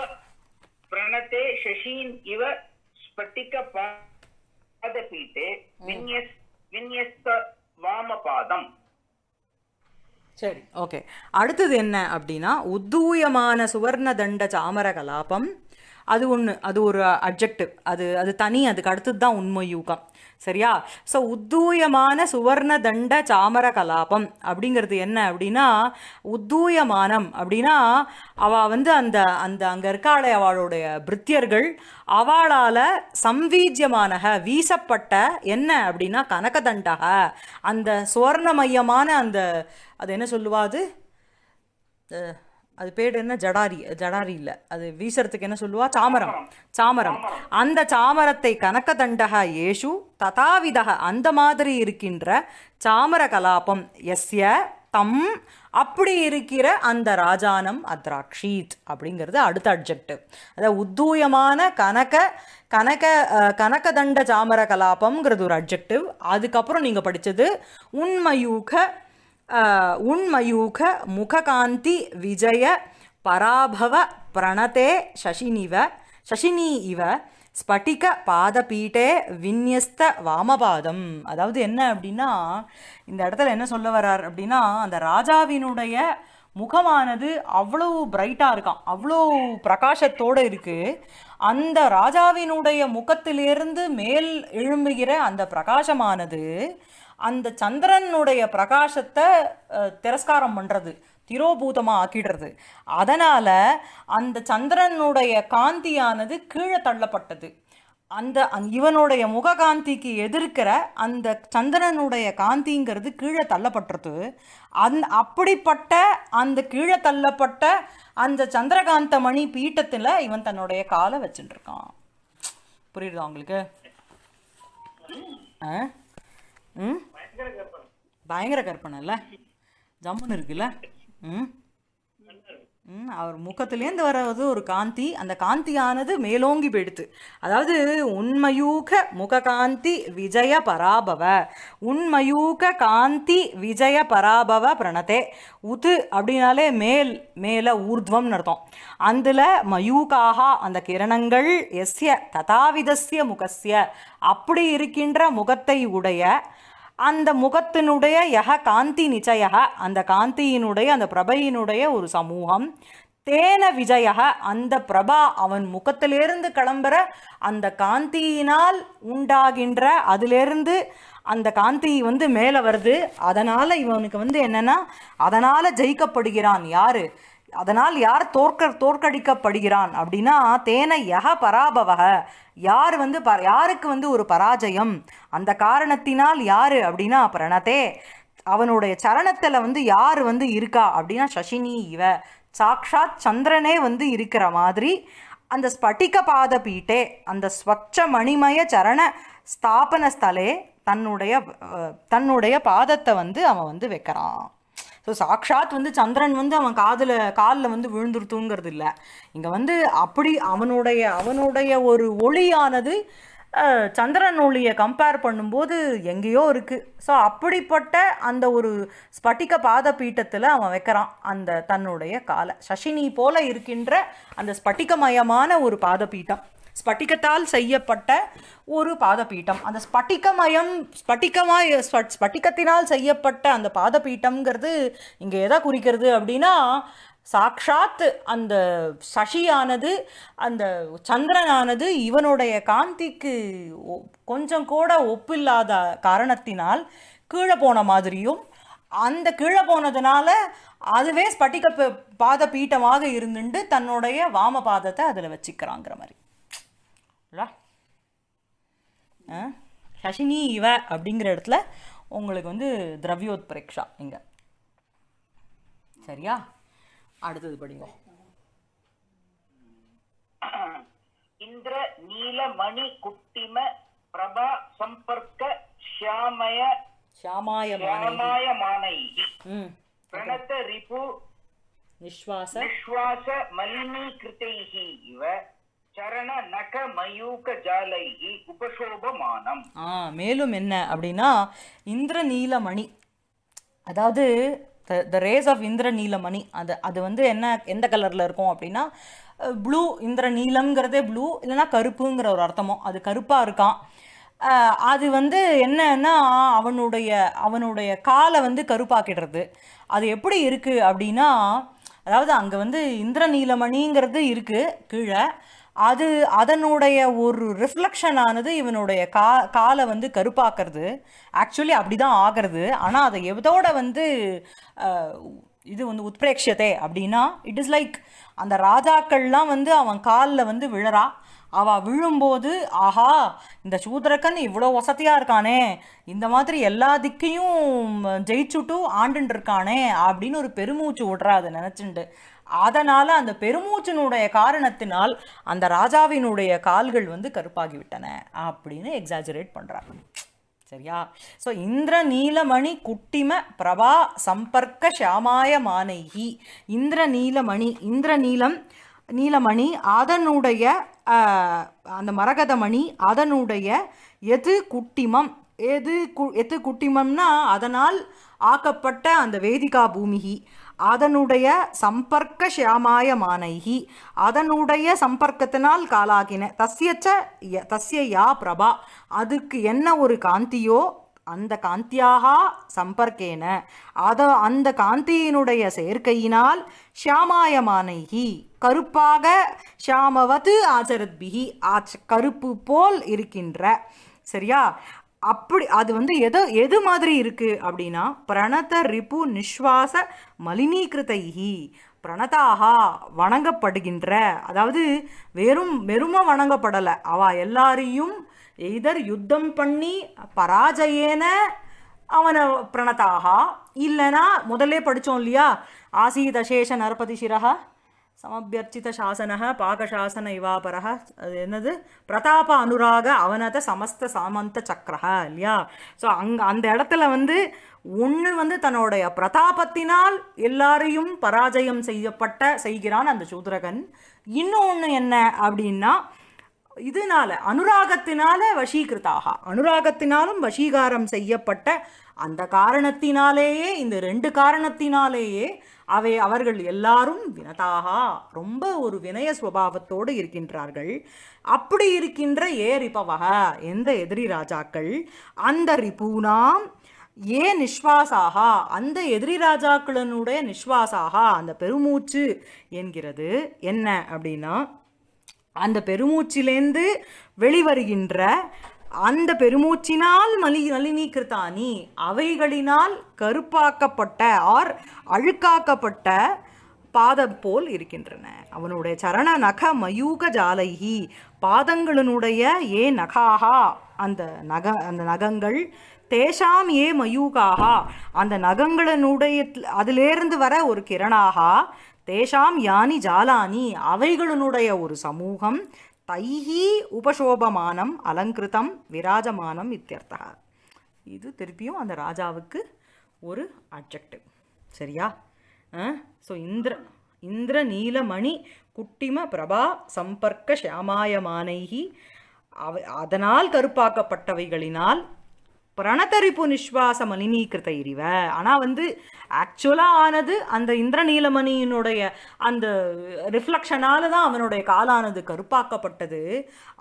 பிரணதே சசீன் இவ ஸ்பட்டிக பாதபீட்டே விநியஸ்த வாமபாதம் சரி ஓகே அடுத்தது என்ன அப்படின்னா உத்தூயமான சுவர்ண தண்ட சாமர கலாபம் அது ஒன்று அது ஒரு அப்ஜெக்டிவ் அது அது தனி அதுக்கு அடுத்தது தான் உண்மை யூகம் சரியா ஸோ உத்தூயமான சுவர்ண தண்ட சாமர கலாபம் அப்படிங்கிறது என்ன அப்படின்னா உத்தூயமானம் அப்படின்னா அவள் வந்து அந்த அந்த அங்கே இருக்காளே அவளுடைய பிரித்தியர்கள் அவளால் சம்வீஜியமான வீசப்பட்ட என்ன அப்படின்னா கனகதண்டக அந்த சுவர்ணமயமான அந்த அது என்ன சொல்லுவா அது அது பேர் என்ன ஜடாரி ஜடாரி இல்லை அது வீசறதுக்கு என்ன சொல்லுவா சாமரம் சாமரம் அந்த சாமரத்தை தண்டக ஏஷு ததாவிதக அந்த மாதிரி இருக்கின்ற சாமர கலாபம் எஸ்ய தம் அப்படி இருக்கிற அந்த ராஜானம் அத்ராக்ஷீத் அப்படிங்கிறது அடுத்த அப்ஜெக்டிவ் அதாவது உத்தூயமான கனக கனக கனகதண்ட சாமர கலாபம்ங்கிறது ஒரு அப்ஜெக்டிவ் அதுக்கப்புறம் நீங்கள் படித்தது உண்மையூக உண்மயூக முககாந்தி விஜய பராபவ பிரணதே சசினிவ சசினி இவ ஸ்பட்டிக பாதபீட்டே விநியஸ்த வாமபாதம் அதாவது என்ன அப்படின்னா இந்த இடத்துல என்ன சொல்ல வர்றார் அப்படின்னா அந்த ராஜாவினுடைய முகமானது அவ்வளோ பிரைட்டாக இருக்கான் அவ்வளோ பிரகாசத்தோடு இருக்குது அந்த ராஜாவினுடைய முகத்திலிருந்து மேல் எழும்புகிற அந்த பிரகாசமானது அந்த சந்திரனுடைய பிரகாசத்தை திரஸ்காரம் பண்ணுறது திரோபூதமாக ஆக்கிடுறது அதனால் அந்த சந்திரனுடைய காந்தியானது கீழே தள்ளப்பட்டது அந்த இவனுடைய முககாந்திக்கு எதிர்க்கிற அந்த சந்திரனுடைய காந்திங்கிறது கீழே தள்ளப்பட்டது அந் அப்படிப்பட்ட அந்த கீழே தள்ளப்பட்ட அந்த சந்திரகாந்த மணி பீட்டத்தில் இவன் தன்னுடைய காலை வச்சுட்டுருக்கான் புரியுதா உங்களுக்கு ஆ ம் பயங்கர இல்லை ஜம்முன்னு இருக்குல்ல ம் ம் அவர் முகத்துலேருந்து வர்றது ஒரு காந்தி அந்த காந்தியானது மேலோங்கி போயிடுத்து அதாவது உண்மயூக முக காந்தி விஜய பராபவ உண்மயூக காந்தி விஜய பராபவ பிரணத்தே உது அப்படின்னாலே மேல் மேலே ஊர்துவம்னு அர்த்தம் அதில் மயூகாக அந்த கிரணங்கள் எஸ்ய ததாவிதஸ்ய முகசிய அப்படி இருக்கின்ற முகத்தை உடைய அந்த முகத்தினுடைய யக காந்தி நிச்சய அந்த காந்தியினுடைய அந்த பிரபையினுடைய ஒரு சமூகம் தேன விஜய அந்த பிரபா அவன் முகத்திலிருந்து கிளம்புற அந்த காந்தியினால் உண்டாகின்ற அதிலிருந்து அந்த காந்தி வந்து மேலே வருது அதனால் இவனுக்கு வந்து என்னென்னா அதனால் ஜெயிக்கப்படுகிறான் யார் அதனால் யார் தோற்க தோற்கடிக்கப்படுகிறான் அப்படின்னா தேன யக பராபவக யார் வந்து ப யாருக்கு வந்து ஒரு பராஜயம் அந்த காரணத்தினால் யார் அப்படின்னா பிரணதே அவனுடைய சரணத்தில் வந்து யார் வந்து இருக்கா அப்படின்னா சசினி இவ சாக்ஷாத் சந்திரனே வந்து இருக்கிற மாதிரி அந்த ஸ்பட்டிக பாத பீட்டே அந்த ஸ்வச்ச மணிமய சரண ஸ்தாபன ஸ்தலே தன்னுடைய தன்னுடைய பாதத்தை வந்து அவன் வந்து வைக்கிறான் ஸோ சாக்ஷாத் வந்து சந்திரன் வந்து அவன் காதில் காலில் வந்து விழுந்துருத்துங்கிறது இல்லை இங்கே வந்து அப்படி அவனுடைய அவனுடைய ஒரு ஒளியானது சந்திரன் ஒளியை கம்பேர் பண்ணும்போது எங்கேயோ இருக்குது ஸோ அப்படிப்பட்ட அந்த ஒரு ஸ்பட்டிக பாத பீட்டத்தில் அவன் வைக்கிறான் அந்த தன்னுடைய காலை சசினி போல இருக்கின்ற அந்த ஸ்பட்டிகமயமான ஒரு பாத பீட்டம் ஸ்பட்டிகத்தால் செய்யப்பட்ட ஒரு பாதபீட்டம் அந்த ஸ்பட்டிகமயம் ஸ்பட்டிகமாக ஸ்பட்டிகத்தினால் செய்யப்பட்ட அந்த பாதபீட்டம்ங்கிறது இங்கே எதை குறிக்கிறது அப்படின்னா சாக்ஷாத் அந்த சசியானது அந்த சந்திரனானது இவனுடைய காந்திக்கு கொஞ்சம் கூட ஒப்பில்லாத காரணத்தினால் கீழே போன மாதிரியும் அந்த கீழே போனதுனால அதுவே ஸ்பட்டிக பாத பீட்டமாக இருந்துட்டு தன்னுடைய வாம பாதத்தை அதில் வச்சுக்கிறாங்கிற மாதிரி சசினி இவ அப்படிங்கிற இடத்துல உங்களுக்கு வந்து திரவியோத் பிரேக்ஷா இங்க சரியா அடுத்தது படிங்க இந்திர நீல மணி குட்டிம பிரபா சம்பர்க்க ஷியாமய ஷியாமாயமானை பிரணத்த ரிபு நிஸ்வாச நிஸ்வாச மலினீகிருத்தைஹி இவ மேலும் என்ன அப்படின்னா இந்திர நீலமணி அதாவது த ரேஸ் ஆஃப் நீலமணி அது அது வந்து என்ன எந்த கலரில் இருக்கும் அப்படின்னா ப்ளூ இந்திர நீலம்ங்கிறதே ப்ளூ இல்லைன்னா கருப்புங்கிற ஒரு அர்த்தமும் அது கருப்பாக இருக்கான் அது வந்து என்னன்னா அவனுடைய அவனுடைய காலை வந்து கருப்பாக்கிடுறது அது எப்படி இருக்குது அப்படின்னா அதாவது அங்கே வந்து இந்திரநீலமணிங்கிறது இருக்குது கீழே அது அதனுடைய ஒரு ஆனது இவனுடைய கா காலை வந்து கருப்பாக்குறது ஆக்சுவலி அப்படி தான் ஆகிறது ஆனால் அதை எதோட வந்து இது வந்து உத்பிரேக்ஷதே அப்படின்னா இட் இஸ் லைக் அந்த ராஜாக்கள்லாம் வந்து அவன் காலில் வந்து விழறா அவள் விழும்போது ஆஹா இந்த சூதரக்கன் இவ்வளோ வசதியாக இருக்கானே இந்த மாதிரி எல்லா திக்கையும் ஜெயிச்சுட்டும் ஆண்டுன்ட்டு இருக்கானே அப்படின்னு ஒரு பெருமூச்சு விடுறா அதை நினச்சிண்டு அதனால் அந்த பெருமூச்சினுடைய காரணத்தினால் அந்த ராஜாவினுடைய கால்கள் வந்து கருப்பாகிவிட்டன அப்படின்னு எக்ஸாஜரேட் பண்ணுறாங்க சரியா ஸோ இந்திர நீலமணி குட்டிம பிரபா சம்பர்க்க ஷியாமாய மானைகி இந்திர நீலமணி இந்திர நீலம் நீலமணி அதனுடைய அந்த மரகதமணி அதனுடைய எது குட்டிமம் எது கு எது குட்டிமம்னா அதனால் ஆக்கப்பட்ட அந்த வேதிகா பூமிகி அதனுடைய சம்பர்க்க ஷியாமாய மானைகி அதனுடைய சம்பர்க்கத்தினால் காலாகின தஸ்யச்ச தஸ்ய யா பிரபா அதுக்கு என்ன ஒரு காந்தியோ அந்த காந்தியாக சம்பர்க்கேன அத அந்த காந்தியினுடைய சேர்க்கையினால் ஷியாமாயமானைகி கருப்பாக ஷியாமவது ஆச்சரத்பிகி ஆச்ச கருப்பு போல் இருக்கின்ற சரியா அப்படி அது வந்து எதோ எது மாதிரி இருக்குது அப்படின்னா பிரணத ரிபு நிஸ்வாச மலினீகிருத்தைஹி பிரணதாகா வணங்கப்படுகின்ற அதாவது வெறும் வெறும வணங்கப்படலை அவ எல்லாரையும் எதர் யுத்தம் பண்ணி பராஜயேன அவனை பிரணதாகா இல்லைனா முதல்ல படித்தோம் இல்லையா ஆசீதசேஷ நரபதி சிரகா சமபியர்ச்சித சாசன பாகசாசன இவாபர அது என்னது பிரதாப அனுராக அவனத சமஸ்த சாமந்த சக்கரா இல்லையா ஸோ அங்க அந்த இடத்துல வந்து ஒன்று வந்து தன்னுடைய பிரதாபத்தினால் எல்லாரையும் பராஜயம் செய்யப்பட்ட செய்கிறான் அந்த சூத்ரகன் இன்னொன்று என்ன அப்படின்னா இதனால அனுராகத்தினால வசீகிருத்தாக அனுராகத்தினாலும் வசீகாரம் செய்யப்பட்ட அந்த காரணத்தினாலேயே இந்த ரெண்டு காரணத்தினாலேயே அவை அவர்கள் எல்லாரும் வினதாக ரொம்ப ஒரு வினய சுவாவத்தோடு இருக்கின்றார்கள் அப்படி இருக்கின்ற ஏ ரிபவக எந்த எதிரி ராஜாக்கள் அந்த ரிபூனாம் ஏ நிஸ்வாசாகா அந்த எதிரி ராஜாக்களனுடைய நிஸ்வாசாகா அந்த பெருமூச்சு என்கிறது என்ன அப்படின்னா அந்த பெருமூச்சிலேருந்து வெளிவருகின்ற அந்த பெருமூச்சினால் மலி நளினீகிருத்தானி அவைகளினால் கருப்பாக்கப்பட்ட ஆர் அழுக்காக்கப்பட்ட பாதம் போல் இருக்கின்றன அவனுடைய சரண நக மயூக ஜாலைகி பாதங்களினுடைய ஏ நகாகா அந்த நக அந்த நகங்கள் தேஷாம் ஏ மயூகாகா அந்த நகங்களினுடைய அதிலேருந்து வர ஒரு கிரணாகா தேஷாம் யானி ஜாலானி அவைகளினுடைய ஒரு சமூகம் தைஹி உபசோபமானம் அலங்கிருத்தம் விராஜமானம் இத்தியர்த்தா இது திருப்பியும் அந்த ராஜாவுக்கு ஒரு அப்ஜெக்டிவ் சரியா ஸோ இந்திர இந்திர நீலமணி குட்டிம பிரபா சம்பர்க்க சியாமாயமானைகி அவ அதனால் கருப்பாக்கப்பட்டவைகளினால் பிரணதரிப்பு நிஸ்வாச மலினீகிருத்த இறிவ ஆனால் வந்து ஆக்சுவலாக ஆனது அந்த இந்திரநீலமணியினுடைய அந்த ரிஃப்ளக்ஷனால தான் அவனுடைய காலானது கருப்பாக்கப்பட்டது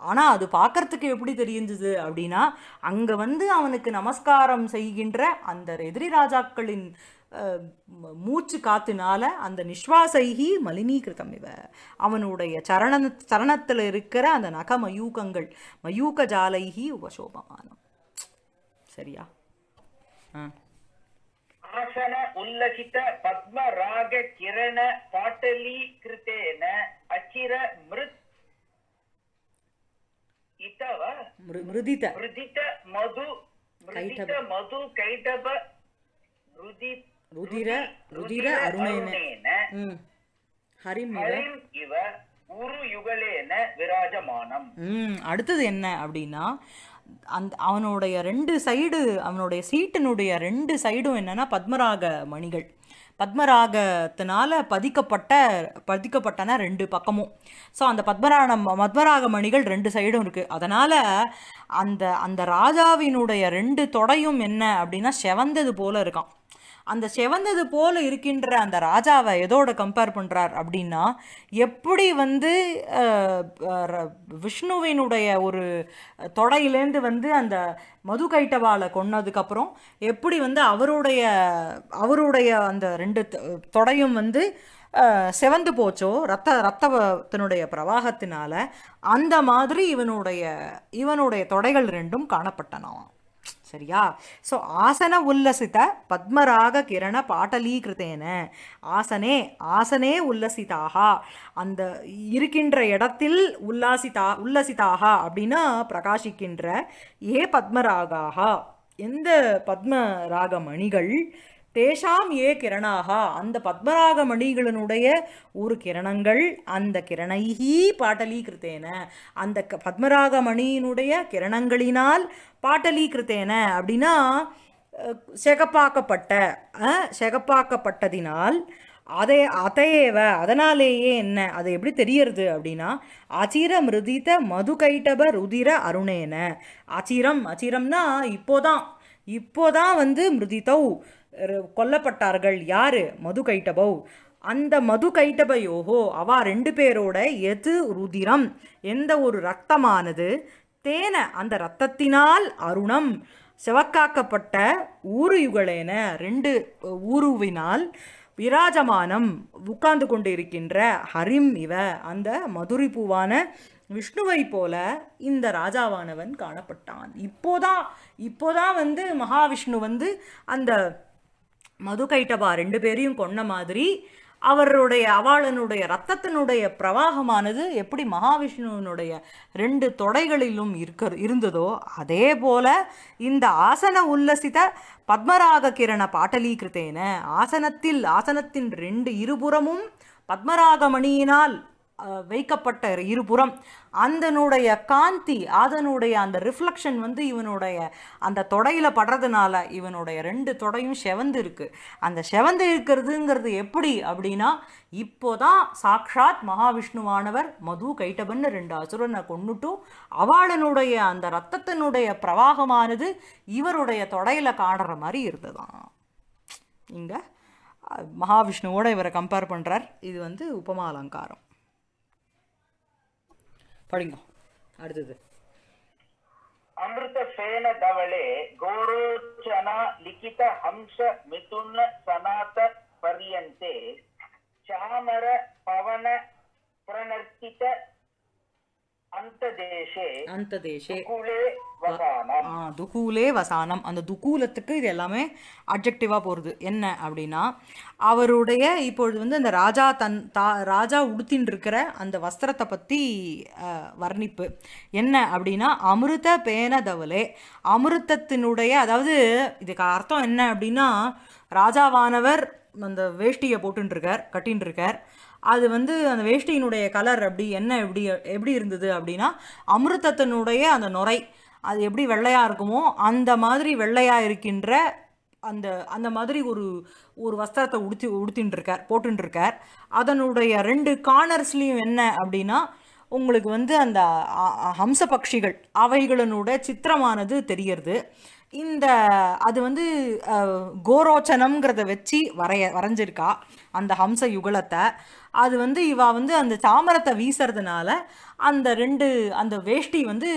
ஆனால் அது பார்க்கறதுக்கு எப்படி தெரிஞ்சது அப்படின்னா அங்கே வந்து அவனுக்கு நமஸ்காரம் செய்கின்ற அந்த எதிரி ராஜாக்களின் மூச்சு காத்துனால அந்த நிஸ்வாசைகி மலினீகிருத்தம் இவ அவனுடைய சரண சரணத்தில் இருக்கிற அந்த நக மயூகங்கள் மயூக ஜாலைகி உபசோபமானம் சரியா ஆசன உல்லசித பத்ம ராக கிரண பாட்டலி கிருத்தேன அச்சிர மிருத் இத்தவ மிருதித மிருதித மது மிருதித மது கைதப ருதி ருதிர ருதிர அருணேன ஹரிம் ஹரிம் இவ உரு யுகலேன விராஜமானம் அடுத்தது என்ன அப்படின்னா அந் அவனுடைய ரெண்டு சைடு அவனுடைய சீட்டினுடைய ரெண்டு சைடும் என்னென்னா பத்மராக மணிகள் பத்மராகத்தினால பதிக்கப்பட்ட பதிக்கப்பட்டன ரெண்டு பக்கமும் ஸோ அந்த பத்மராக பத்மராக மணிகள் ரெண்டு சைடும் இருக்குது அதனால் அந்த அந்த ராஜாவினுடைய ரெண்டு தொடையும் என்ன அப்படின்னா செவந்தது போல் இருக்கான் அந்த செவந்தது போல் இருக்கின்ற அந்த ராஜாவை எதோட கம்பேர் பண்ணுறார் அப்படின்னா எப்படி வந்து விஷ்ணுவினுடைய ஒரு தொடையிலேருந்து வந்து அந்த மது கைட்டவாலை கொன்னதுக்கப்புறம் எப்படி வந்து அவருடைய அவருடைய அந்த ரெண்டு தொடையும் வந்து செவந்து போச்சோ ரத்த ரத்தத்தினுடைய பிரவாகத்தினால அந்த மாதிரி இவனுடைய இவனுடைய தொடைகள் ரெண்டும் காணப்பட்டனாம் சரியா ஸோ ஆசன உல்லசித பத்மராக கிரண பாட்டலீகிருத்தேன ஆசனே ஆசனே உல்லசிதாக அந்த இருக்கின்ற இடத்தில் உல்லாசிதா உல்லசிதாக அப்படின்னா பிரகாசிக்கின்ற ஏ பத்மராகாக எந்த பத்மராக மணிகள் தேஷாம் ஏ கிரணாகா அந்த பத்மராக மணிகளினுடைய ஒரு கிரணங்கள் அந்த கிரணைகி பாட்டலீகிருத்தேன அந்த பத்மராக மணியினுடைய கிரணங்களினால் பாட்டலீகிருத்தேன அப்படின்னா செகப்பாக்கப்பட்ட செகப்பாக்கப்பட்டதினால் அதை அதையேவ அதனாலேயே என்ன அது எப்படி தெரியறது அப்படின்னா அச்சிர மிருதித மது கைட்டப ருதிர அருணேன அச்சிரம் அச்சிரம்னா இப்போதான் இப்போதான் வந்து மிருதித்தௌ கொல்லப்பட்டார்கள் யார் மது கைட்டபவ் அந்த மது கைட்டபயோகோ அவா ரெண்டு பேரோட எது ருதிரம் எந்த ஒரு ரத்தமானது தேன அந்த ரத்தத்தினால் அருணம் செவக்காக்கப்பட்ட ஊருயுகளேன ரெண்டு ஊருவினால் விராஜமானம் உட்கார்ந்து கொண்டு இருக்கின்ற ஹரிம் இவ அந்த மதுரை பூவான விஷ்ணுவை போல இந்த ராஜாவானவன் காணப்பட்டான் இப்போதான் இப்போதான் வந்து மகாவிஷ்ணு வந்து அந்த மது கைட்டபா ரெண்டு பேரையும் கொன்ன மாதிரி அவருடைய அவாளனுடைய ரத்தத்தினுடைய பிரவாகமானது எப்படி மகாவிஷ்ணுவினுடைய ரெண்டு தொடைகளிலும் இருக்க இருந்ததோ அதே போல இந்த ஆசன உல்லசித பத்மராக கிரண பாட்டலீகிருத்தேன ஆசனத்தில் ஆசனத்தின் ரெண்டு இருபுறமும் பத்மராகமணியினால் வைக்கப்பட்ட இருபுறம் அதனுடைய காந்தி அதனுடைய அந்த ரிஃப்ளக்ஷன் வந்து இவனுடைய அந்த தொடையில் படுறதுனால இவனுடைய ரெண்டு தொடையும் செவந்து இருக்குது அந்த செவந்து இருக்கிறதுங்கிறது எப்படி அப்படின்னா இப்போதான் சாக்ஷாத் மகாவிஷ்ணுவானவர் மது கைட்டபன்னு ரெண்டு அசுரனை கொண்டுட்டும் அவளனுடைய அந்த ரத்தத்தினுடைய பிரவாகமானது இவருடைய தொடையில் காணுற மாதிரி இருந்ததான் இங்கே மகாவிஷ்ணுவோட இவரை கம்பேர் பண்ணுறார் இது வந்து உபமா அலங்காரம் படிங்க அடுத்தது அமிர்தசேன தவளே கோரோச்சனா லிகித ஹம்ச மிதுன சனாத பரியந்தே சாமர பவன பிரணர்த்தித துகூலே வசானம் அந்த துகூலத்துக்கு இது எல்லாமே அப்ஜெக்டிவாக போகிறது என்ன அப்படின்னா அவருடைய இப்பொழுது வந்து அந்த ராஜா தன் தா ராஜா உடுத்தின்னு இருக்கிற அந்த வஸ்திரத்தை பற்றி வர்ணிப்பு என்ன அப்படின்னா அமிர்த பேன அமிர்தத்தினுடைய அதாவது இதுக்கு அர்த்தம் என்ன அப்படின்னா ராஜாவானவர் அந்த வேஷ்டியை போட்டுருக்கார் கட்டின்னு இருக்கார் அது வந்து அந்த வேஷ்டியினுடைய கலர் அப்படி என்ன எப்படி எப்படி இருந்தது அப்படின்னா அமிர்தத்தினுடைய அந்த நுரை அது எப்படி வெள்ளையாக இருக்குமோ அந்த மாதிரி வெள்ளையாக இருக்கின்ற அந்த அந்த மாதிரி ஒரு ஒரு வஸ்திரத்தை உடுத்தி உடுத்தின்ட்டுருக்கார் போட்டுருக்கார் அதனுடைய ரெண்டு கார்னர்ஸ்லேயும் என்ன அப்படின்னா உங்களுக்கு வந்து அந்த ஹம்ச பட்சிகள் அவைகளினுடைய சித்திரமானது தெரியறது இந்த அது வந்து கோரோச்சனம்ங்கிறத வச்சு வரைய வரைஞ்சிருக்கா அந்த ஹம்ச யுகலத்தை அது வந்து இவா வந்து அந்த தாமரத்தை வீசுறதுனால அந்த ரெண்டு அந்த வேஷ்டி வந்து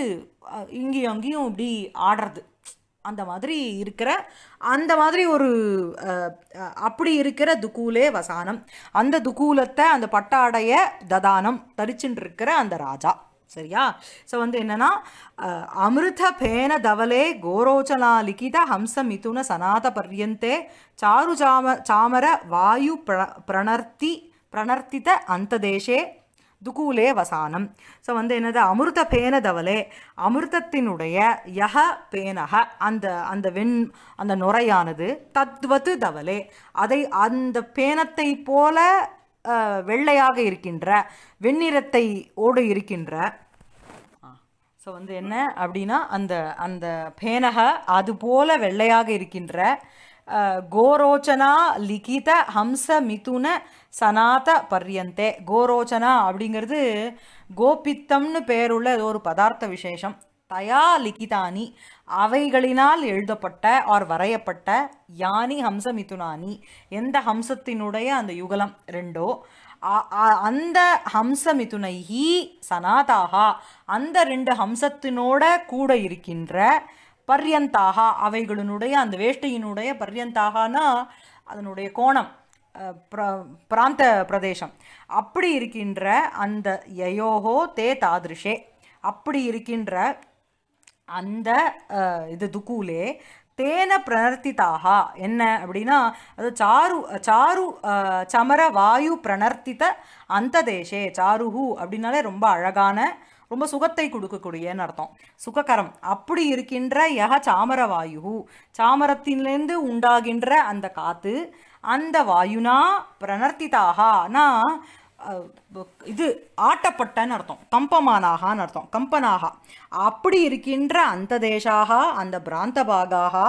இங்கேயும் அங்கேயும் இப்படி ஆடுறது அந்த மாதிரி இருக்கிற அந்த மாதிரி ஒரு அப்படி இருக்கிற துக்கூலே வசானம் அந்த துக்கூலத்தை அந்த பட்டாடைய ததானம் தரிச்சுட்டு இருக்கிற அந்த ராஜா சரியா ஸோ வந்து என்னன்னா அமிர்த பேன தவலே கோரோச்சனா லிகித ஹம்ச மிதுன சனாத பர்யந்தே சாரு சாம சாமர வாயு பிர பிரணர்த்தி பிரணர்த்தித அந்த தேசே துகூலே வசானம் ஸோ வந்து என்னது அமிர்த பேனதவலே அமிர்தத்தினுடைய யஹ பேனக அந்த அந்த வெண் அந்த நுரையானது தத்வது தவலே அதை அந்த பேனத்தை போல வெள்ளையாக இருக்கின்ற வெண்ணிறத்தை ஓடு இருக்கின்ற ஸோ வந்து என்ன அப்படின்னா அந்த அந்த பேனக அது போல வெள்ளையாக இருக்கின்ற கோரோச்சனா லிகித ஹம்ச மிதுன சனாத பர்யந்தே கோரோச்சனா அப்படிங்கிறது கோபித்தம்னு பேருள்ள ஒரு பதார்த்த விசேஷம் தயா லிகிதானி அவைகளினால் எழுதப்பட்ட ஆர் வரையப்பட்ட யானி ஹம்சமிதுனானி எந்த ஹம்சத்தினுடைய அந்த யுகலம் ரெண்டோ அந்த ஹம்சமிதுனைஹி சனாதாகா அந்த ரெண்டு ஹம்சத்தினோட கூட இருக்கின்ற பர்யந்தாகா அவைகளினுடைய அந்த வேஷ்டையினுடைய பர்யந்தாகனா அதனுடைய கோணம் பிராந்த பிரதேசம் அப்படி இருக்கின்ற அந்த யயோகோ தே தாதிருஷே அப்படி இருக்கின்ற அந்த இது துக்கூலே தேன பிரணர்த்திதாக என்ன அப்படின்னா அது சாரு சாரு சமர வாயு பிரணர்த்தித அந்த தேசே சாருஹு அப்படின்னாலே ரொம்ப அழகான ரொம்ப சுகத்தை கொடுக்கக்கூடியன்னு அர்த்தம் சுககரம் அப்படி இருக்கின்ற யக சாமர வாயு சாமரத்திலேருந்து உண்டாகின்ற அந்த காற்று அந்த வாயுனா பிரணர்த்திதாகனா இது ஆட்டப்பட்டன்னு அர்த்தம் கம்பமானாகான்னு அர்த்தம் கம்பனாகா அப்படி இருக்கின்ற அந்த தேசாக அந்த பிராந்த பாகாக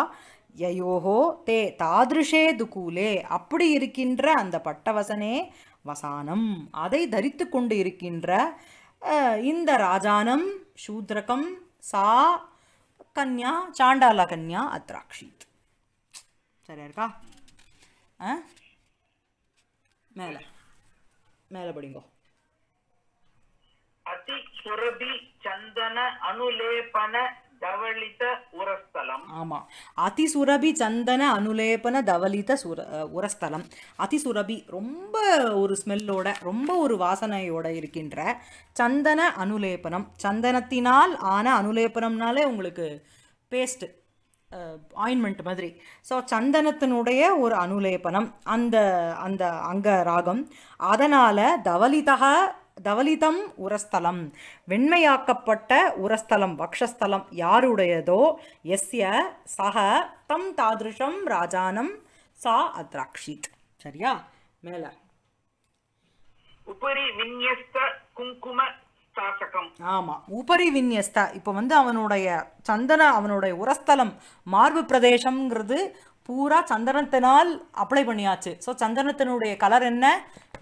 யயோகோ தே தாதிருஷே துகூலே அப்படி இருக்கின்ற அந்த பட்டவசனே வசானம் அதை தரித்து கொண்டு இருக்கின்ற இந்த ராஜானம் சூத்ரகம் சா கன்யா சாண்டாலா கன்யா அத்ராட்சித் சரியா இருக்கா ஆ மேலே மேலே படிங்கோ அதி சுரபி சந்தன அனுலேபன தவளித உரஸ்தலம் ஆமாம் அதிசுரபி சந்தன அனுலேபன தவலித சுர உரஸ்தலம் அதிசுரபி ரொம்ப ஒரு ஸ்மெல்லோட ரொம்ப ஒரு வாசனையோட இருக்கின்ற சந்தன அனுலேபனம் சந்தனத்தினால் ஆன அனுலேபனம்னாலே உங்களுக்கு பேஸ்ட்டு ஆயின்மெண்ட் மாதிரி ஸோ சந்தனத்தினுடைய ஒரு அனுலேபனம் அந்த அந்த அங்க ராகம் அதனால் தவலிதக தவலிதம் உரஸ்தலம் வெண்மையாக்கப்பட்ட உரஸ்தலம் பக்ஷஸ்தலம் யாருடையதோ எஸ்ய சக தம் தாதிருஷம் ராஜானம் சா அத்ராக்ஷித் சரியா மேல உபரி விநியஸ்த குங்கும ஆமா உபரி விநியஸ்தா இப்போ வந்து அவனுடைய சந்தன அவனுடைய உரஸ்தலம் மார்பு பிரதேசம்ங்கிறது பூரா சந்தனத்தினால் அப்ளை பண்ணியாச்சு ஸோ சந்தனத்தினுடைய கலர் என்ன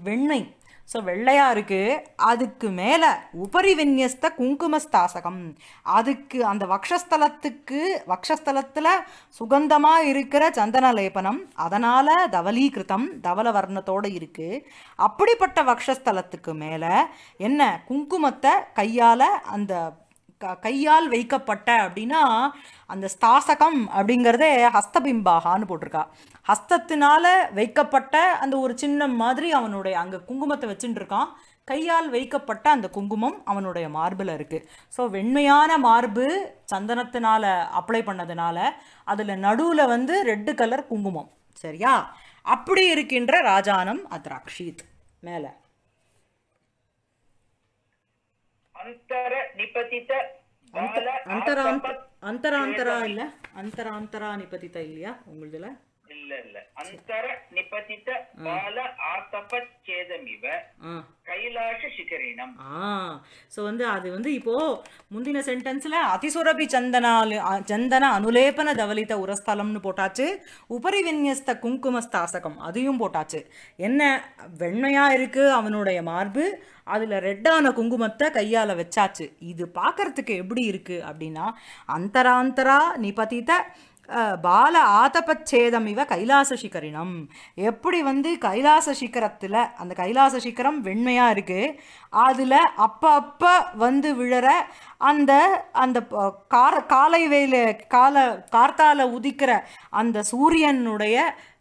வெண்ணெய் ஸோ வெள்ளையாக இருக்குது அதுக்கு மேலே உபரி விநியஸ்த குங்குமஸ்தாசகம் அதுக்கு அந்த வக்ஷஸ்தலத்துக்கு வக்ஷஸ்தலத்தில் சுகந்தமாக இருக்கிற சந்தன லேபனம் அதனால் தவலீகிருத்தம் தவல வர்ணத்தோடு இருக்குது அப்படிப்பட்ட வக்ஷஸ்தலத்துக்கு மேலே என்ன குங்குமத்தை கையால் அந்த க கையால் வைக்கப்பட்ட அப்படின்னா அந்த ஸ்தாசகம் அப்படிங்கிறதே ஹஸ்தபிம்பாகான்னு போட்டிருக்கா ஹஸ்தத்தினால வைக்கப்பட்ட அந்த ஒரு சின்னம் மாதிரி அவனுடைய அங்கே குங்குமத்தை வச்சுட்டு இருக்கான் கையால் வைக்கப்பட்ட அந்த குங்குமம் அவனுடைய மார்பில் இருக்குது ஸோ வெண்மையான மார்பு சந்தனத்தினால் அப்ளை பண்ணதுனால அதில் நடுவில் வந்து ரெட்டு கலர் குங்குமம் சரியா அப்படி இருக்கின்ற ராஜானம் அத்ராக்ஷித் மேலே ಅಂತರ ನಿಪತಿತ ಅಂತರ ಅಂತರ ಅಂತರ ಇಲ್ಲ ಅಂತರ ಅಂತರ ನಿಪತಿತ ಇಲ್ಲೆಯಾ ಉಂಗಳ್ದುಲ್ಲ இல்ல இல்ல அந்தர நிபதித பால ஆத்தப சேதம் இவ கைலாஷ சிகரிணம் ஸோ வந்து அது வந்து இப்போ முந்தின சென்டென்ஸில் அதிசுரபி சந்தனாலு சந்தன அனுலேபன தவலித உரஸ்தலம்னு போட்டாச்சு உபரி விநியஸ்த குங்குமஸ்தாசகம் அதையும் போட்டாச்சு என்ன வெண்மையாக இருக்குது அவனுடைய மார்பு அதில் ரெட்டான குங்குமத்தை கையால் வச்சாச்சு இது பார்க்கறதுக்கு எப்படி இருக்குது அப்படின்னா அந்தராந்தரா அந்தரா பால ஆதபச்சேதம் இவ கைலாச சிகரினம் எப்படி வந்து கைலாச சிகரத்தில் அந்த கைலாச சிகரம் வெண்மையாக இருக்குது அதில் அப்போ அப்போ வந்து விழற அந்த அந்த கார காலை வேலை கால கார்த்தால உதிக்கிற அந்த சூரியனுடைய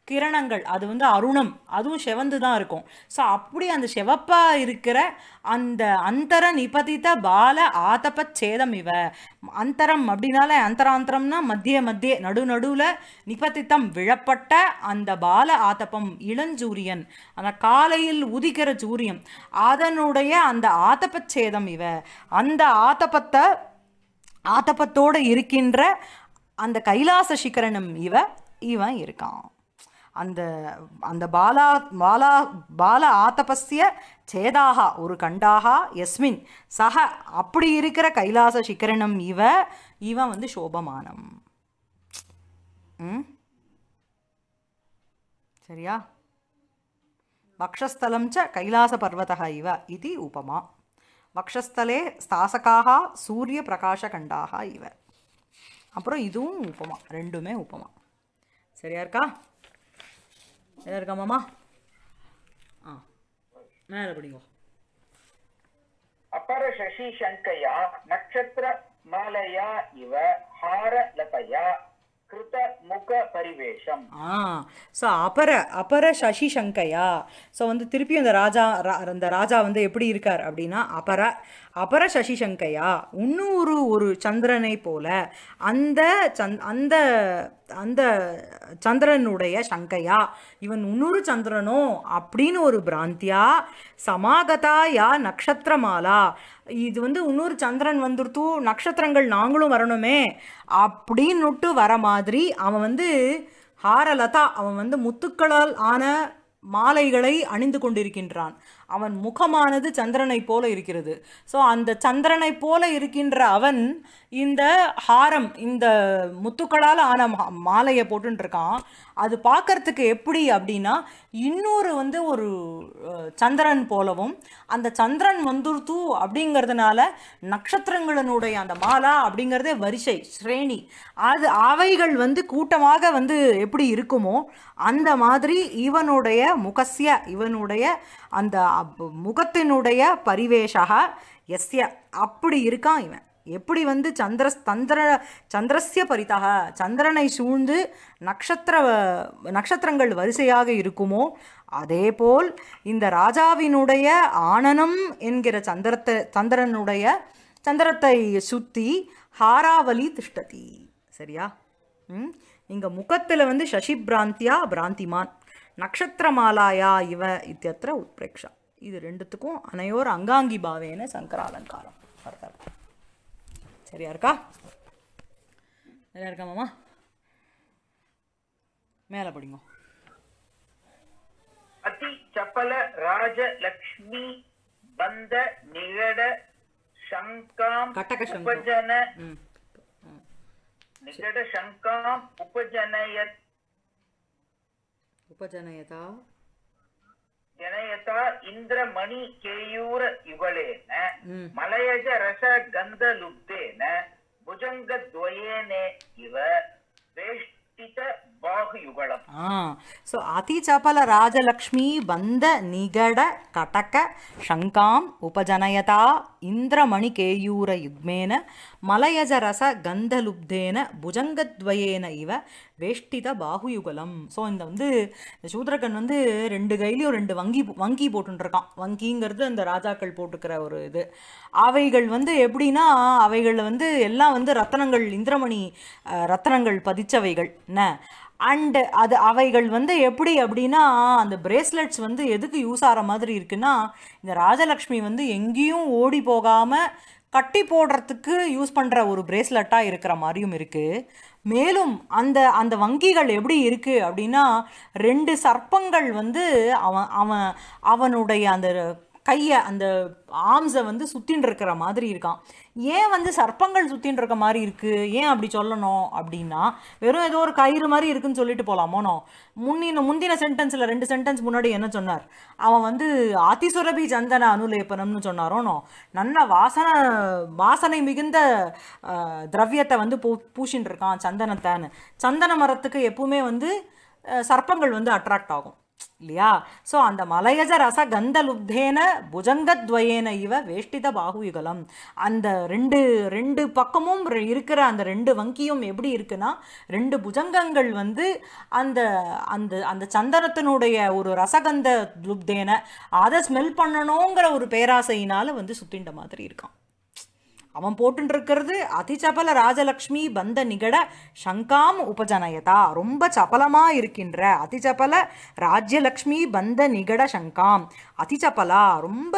கிரணங்கள் அது வந்து அருணம் அதுவும் செவந்து தான் இருக்கும் ஸோ அப்படி அந்த செவப்பாக இருக்கிற அந்த அந்தர நிபதித்த பால ஆதப்ப சேதம் இவ அந்தரம் அப்படின்னால அந்தராந்தரம்னா மத்திய மத்திய நடு நடுவில் நிபதித்தம் விழப்பட்ட அந்த பால ஆதப்பம் இளஞ்சூரியன் அந்த காலையில் உதிக்கிற சூரியன் அதனுடைய அந்த ஆதப்ப சேதம் இவ அந்த ஆதப்பத்தை ஆதப்பத்தோடு இருக்கின்ற அந்த கைலாச சிகரனும் இவ இவன் இருக்கான் அந்த அந்த பாலா பாலா பால ஆத்தபஸ்ய சேதாகா ஒரு கண்டாகா எஸ்மின் சக அப்படி இருக்கிற கைலாச சிக்கரணம் இவ இவன் வந்து சோபமானம் சரியா வக்ஷஸ்தலம் ச கைலாச பர்வதக இவ இது உபமா வக்ஷஸ்தலே ஸ்தாசகாக சூரிய பிரகாஷ கண்டாக இவ அப்புறம் இதுவும் உப்புமா ரெண்டுமே உப்புமா சரியா இருக்கா எதாவது இருக்கா மாமா ஆ மேல படிங்கோ அப்பர சசி சங்கையா நட்சத்திர மாலையா இவ ஹார லதையா ஸோ அபர அபர சசி சங்கையா ஸோ வந்து திருப்பியும் அந்த ராஜா அந்த ராஜா வந்து எப்படி இருக்கார் அப்படின்னா அபர அபர சசி சங்கையா இன்னொரு ஒரு சந்திரனை போல அந்த சந் அந்த அந்த சந்திரனுடைய சங்கையா இவன் இன்னொரு சந்திரனோ அப்படின்னு ஒரு பிராந்தியா சமாகதா யா நக்ஷத்திரமாலா இது வந்து இன்னொரு சந்திரன் வந்துடுத்து நட்சத்திரங்கள் நாங்களும் வரணுமே அப்படின்னுட்டு வர மாதிரி அவன் வந்து ஹாரலதா அவன் வந்து முத்துக்களால் ஆன மாலைகளை அணிந்து கொண்டிருக்கின்றான் அவன் முகமானது சந்திரனை போல இருக்கிறது ஸோ அந்த சந்திரனை போல இருக்கின்ற அவன் இந்த ஹாரம் இந்த முத்துக்களால் ஆன மாலையை போட்டுருக்கான் அது பார்க்கறதுக்கு எப்படி அப்படின்னா இன்னொரு வந்து ஒரு சந்திரன் போலவும் அந்த சந்திரன் வந்துருத்து அப்படிங்கிறதுனால நட்சத்திரங்களினுடைய அந்த மாலா அப்படிங்கிறதே வரிசை ஸ்ரேணி அது அவைகள் வந்து கூட்டமாக வந்து எப்படி இருக்குமோ அந்த மாதிரி இவனுடைய முகசிய இவனுடைய அந்த முகத்தினுடைய பரிவேஷகா எஸ்ய அப்படி இருக்கான் இவன் எப்படி வந்து சந்திர தந்திர சந்திரசிய பரிதாக சந்திரனை சூழ்ந்து நட்சத்திர நட்சத்திரங்கள் வரிசையாக இருக்குமோ அதேபோல் இந்த ராஜாவினுடைய ஆனனம் என்கிற சந்திரத்தை சந்திரனுடைய சந்திரத்தை சுற்றி ஹாராவலி திஷ்டதி சரியா ம் இங்கே முகத்தில் வந்து சசி பிராந்தியா பிராந்திமான் நக்ஷத்திரமாலாயா இவ இத்தியத்திர உட்பிரேக்ஷா இது ரெண்டுத்துக்கும் அனையோர் அங்காங்கி பாவேன சங்கராலங்காரம் ஃபர்தர் சரியா இருக்கா சரியா இருக்கா மாமா மேல படிங்க அதி சப்பல ராஜ லக்ஷ்மி பந்த நிகட சங்காம் உபஜன நிகட சங்காம் உபஜனயத் உபஜனயதா ಜನಯತಾ ಇಂದ್ರಮಣಿ ಕೇಯೂರ ಯುಗಳೇನ ಮಲಯಜ ರಸ ಗಂಧ ಲುಬ್ಧೇನ ಭುಜಂಗ ದ್ವಯೇನೆ ಇವ ವೇಷ್ಟಿತ ಬಾಹುಯುಗಳ ಸೊ ಅತಿ ಚಪಲ ರಾಜಲಕ್ಷ್ಮಿ ಬಂದ ನಿಗಡ ಕಟಕ ಶಂಕಾಂ ಉಪಜನಯತಾ ಇಂದ್ರಮಣಿ ಕೇಯೂರ ಯುಗ್ಮೇನ மலையஜரச கந்தலுப்தேன புஜங்கத்வயேன இவ வேஷ்டித பாகுயுகலம் ஸோ இந்த வந்து இந்த சூத்ரகன் வந்து ரெண்டு கையிலையும் ரெண்டு வங்கி வங்கி போட்டுருக்கான் வங்கிங்கிறது அந்த ராஜாக்கள் போட்டுக்கிற ஒரு இது அவைகள் வந்து எப்படின்னா அவைகளில் வந்து எல்லாம் வந்து ரத்தனங்கள் இந்திரமணி ரத்தனங்கள் பதிச்சவைகள் என்ன அண்டு அது அவைகள் வந்து எப்படி அப்படின்னா அந்த பிரேஸ்லெட்ஸ் வந்து எதுக்கு யூஸ் ஆகிற மாதிரி இருக்குன்னா இந்த ராஜலக்ஷ்மி வந்து எங்கேயும் ஓடி போகாமல் கட்டி போடுறதுக்கு யூஸ் பண்ணுற ஒரு பிரேஸ்லெட்டாக இருக்கிற மாதிரியும் இருக்குது மேலும் அந்த அந்த வங்கிகள் எப்படி இருக்குது அப்படின்னா ரெண்டு சர்ப்பங்கள் வந்து அவன் அவன் அவனுடைய அந்த கையை அந்த ஆம்ஸை வந்து சுற்றின்னு இருக்கிற மாதிரி இருக்கான் ஏன் வந்து சர்ப்பங்கள் சுற்றின்னு இருக்க மாதிரி இருக்குது ஏன் அப்படி சொல்லணும் அப்படின்னா வெறும் ஏதோ ஒரு கயிறு மாதிரி இருக்குன்னு சொல்லிட்டு போகலாமோனோ முன்னின முந்தின சென்டென்ஸில் ரெண்டு சென்டென்ஸ் முன்னாடி என்ன சொன்னார் அவன் வந்து ஆத்திசுரபி சந்தன அனுலேபனம்னு சொன்னாரோனோ நல்ல வாசனை வாசனை மிகுந்த திரவியத்தை வந்து பூ பூசின்னு இருக்கான் சந்தனத்தான்னு சந்தன மரத்துக்கு எப்பவுமே வந்து சர்ப்பங்கள் வந்து அட்ராக்ட் ஆகும் இல்லையா ஸோ அந்த மலையஜ ரச கந்த லுப்தேன புஜங்கத்வயேன இவ வேஷ்டித பாகுயுகலம் அந்த ரெண்டு ரெண்டு பக்கமும் இருக்கிற அந்த ரெண்டு வங்கியும் எப்படி இருக்குன்னா ரெண்டு புஜங்கங்கள் வந்து அந்த அந்த அந்த சந்தனத்தினுடைய ஒரு ரசகந்த லுப்தேன அதை ஸ்மெல் பண்ணணுங்கிற ஒரு பேராசையினால் வந்து சுத்திண்ட மாதிரி இருக்கான் அவன் போட்டுருக்கிறது அதிசபல ராஜலக்ஷ்மி பந்த நிகட சங்காம் உபஜனயதா ரொம்ப சபலமாக இருக்கின்ற அதிசபல ராஜ்யலக்ஷ்மி பந்த நிகட சங்காம் அதிசபலா ரொம்ப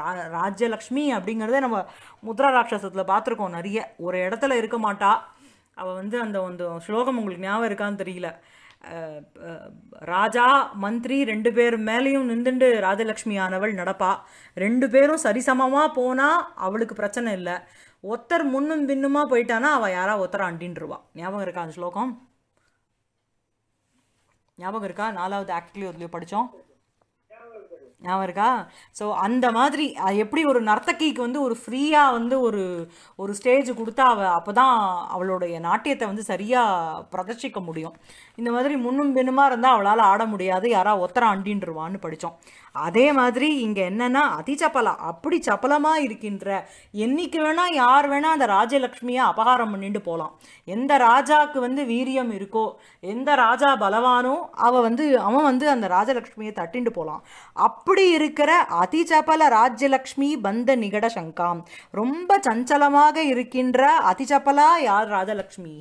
ரா ராஜ்யலக்ஷ்மி அப்படிங்கிறத நம்ம முத்ரா ராட்சசத்தில் பார்த்துருக்கோம் நிறைய ஒரு இடத்துல இருக்க மாட்டா அவள் வந்து அந்த அந்த ஸ்லோகம் உங்களுக்கு ஞாபகம் இருக்கான்னு தெரியல ராஜா மந்திரி ரெண்டு பேர் மேலேயும் நின்றுண்டு ராஜலக்ஷ்மி ஆனவள் நடப்பா ரெண்டு பேரும் சரிசமமாக போனால் அவளுக்கு பிரச்சனை இல்லை ஒத்தர் முன்னும் பின்னுமா போயிட்டானா அவள் யாரா ஒத்தரை அண்டின்ருவா ஞாபகம் இருக்கா அந்த ஸ்லோகம் ஞாபகம் இருக்கா நாலாவது ஆக்ட்லேயும் அதுலேயும் படித்தோம் ஞாபகம் ஸோ அந்த மாதிரி எப்படி ஒரு நர்த்தகிக்கு வந்து ஒரு ஃப்ரீயாக வந்து ஒரு ஒரு ஸ்டேஜ் கொடுத்தா அவள் அப்போ தான் அவளுடைய நாட்டியத்தை வந்து சரியாக பிரதர்ஷிக்க முடியும் இந்த மாதிரி முன்னும் பின்னுமாக இருந்தால் அவளால் ஆட முடியாது யாராவது ஒத்தரம் அண்டின்றுவான்னு படித்தோம் அதே மாதிரி இங்கே என்னென்னா அதிச்சப்பலா அப்படி சப்பலமாக இருக்கின்ற என்னைக்கு வேணால் யார் வேணால் அந்த ராஜலக்ஷ்மியை அபகாரம் பண்ணிட்டு போகலாம் எந்த ராஜாவுக்கு வந்து வீரியம் இருக்கோ எந்த ராஜா பலவானோ அவள் வந்து அவன் வந்து அந்த ராஜலக்ஷ்மியை தட்டிண்டு போகலாம் அப்படி அப்படி இருக்கிற அதிச்சபல ராஜ்யலக்ஷ்மி பந்த நிகட சங்காம் ரொம்ப சஞ்சலமாக இருக்கின்ற அதிச்சபலா யார் ராஜலக்ஷ்மி